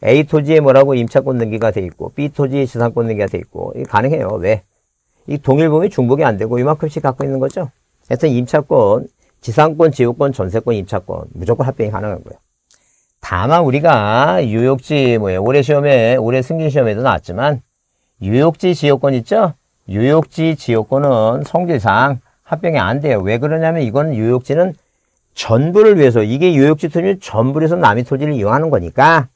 A 토지에 뭐라고 임차권 등기가 돼 있고 B 토지에 지상권 등기가 돼 있고 이 가능해요. 왜? 이 동일범위 중복이 안 되고 이만큼씩 갖고 있는 거죠. 하여튼 임차권 지상권, 지구권, 전세권, 임차권 무조건 합병이 가능한거예요 다만 우리가 유역지 뭐 올해 시험에 올해 승진 시험에도 나왔지만 유역지 지역권 있죠? 유역지 지역권은 성질상 합병이 안 돼요. 왜 그러냐면 이건 유역지는 전부를 위해서 이게 유역지 토지 전부를 위해서 남의 토지를 이용하는 거니까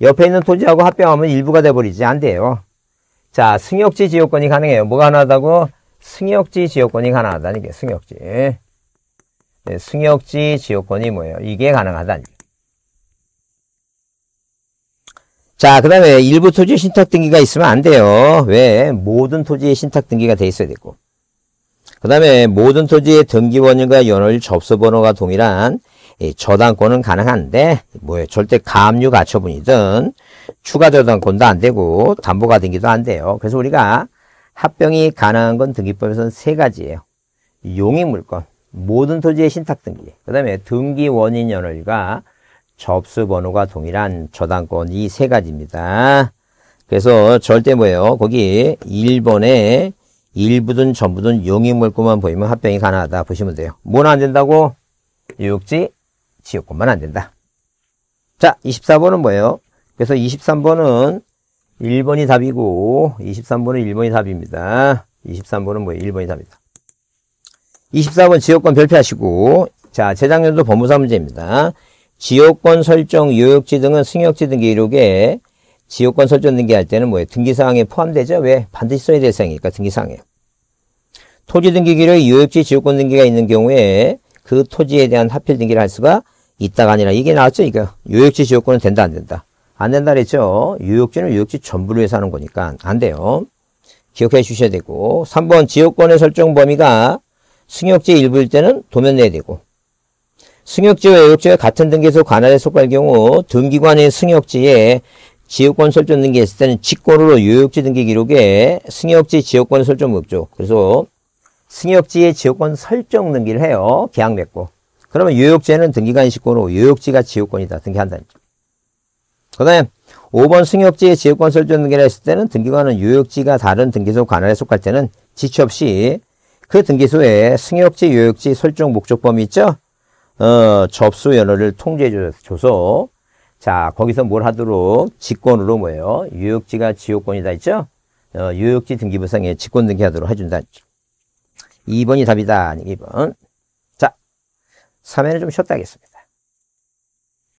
옆에 있는 토지하고 합병하면 일부가 돼버리지 안 돼요. 자 승역지 지역권이 가능해요. 뭐가 가능하다고? 승역지 지역권이 가능하다는 게 승역지. 네, 승역지 지역권이 뭐예요? 이게 가능하다는 자, 그 다음에 일부 토지 신탁 등기가 있으면 안 돼요. 왜? 모든 토지의 신탁 등기가 돼 있어야 되고. 그 다음에 모든 토지의 등기 원인과 연월 일 접수 번호가 동일한 저당권은 가능한데 뭐예요? 절대 가압류 가처분이든 추가 저당권도 안 되고 담보가 등기도 안 돼요. 그래서 우리가 합병이 가능한 건 등기법에서는 세 가지예요. 용익 물건, 모든 토지의 신탁 등기, 그 다음에 등기 원인 연월과 접수 번호가 동일한 저당권 이 세 가지입니다. 그래서 절대 뭐예요? 거기 1번에 일부든 전부든 용인물권만 보이면 합병이 가능하다 보시면 돼요. 뭐는 안 된다고? 유역지 지역권만 안 된다. 자, 24번은 뭐예요? 그래서 23번은 1번이 답이고 23번은 1번이 답입니다. 23번은 뭐예요? 1번이 답입니다. 24번 지역권 별표하시고 자 재작년도 법무사 문제입니다. 지역권 설정 요역지 등은 승역지 등기 이록에 지역권 설정 등기할 때는 뭐예요? 등기사항에 포함되죠? 왜? 반드시 써야 될 사항이니까 등기사항에. 토지 등기 기록에 요역지 지역권 등기가 있는 경우에 그 토지에 대한 합필 등기를 할 수가 있다가 아니라 이게 나왔죠? 이거. 요역지 지역권은 된다 안 된다? 안 된다 그랬죠? 요역지는 요역지 전부를 위해서 하는 거니까 안 돼요. 기억해 주셔야 되고 3번 지역권의 설정 범위가 승역지 일부일 때는 도면 내야 되고 승역지와 외역지가 같은 등기소 관할에 속할 경우 등기관의 승역지에 지역권 설정 등기 했을 때는 직권으로 요역지 등기 기록에 승역지 지역권 설정 없죠. 그래서 승역지에 지역권 설정 등기를 해요. 계약 맺고. 그러면 요역지에는 등기관이 직권으로 요역지가 지역권이다. 등기한다는 그 다음에 5번 승역지에 지역권 설정 등기를 했을 때는 등기관은 요역지가 다른 등기소 관할에 속할 때는 지체 없이 그 등기소에 승역지, 요역지, 설정 목적 범위 있죠? 어, 접수 연호를 통제해줘서 자 거기서 뭘 하도록 직권으로 뭐예요? 유역지가 지역권이다 있죠? 어, 유역지 등기부상에 직권 등기하도록 해준다. 2번이 답이다. 2번. 자, 3회는 좀 쉬었다 하겠습니다.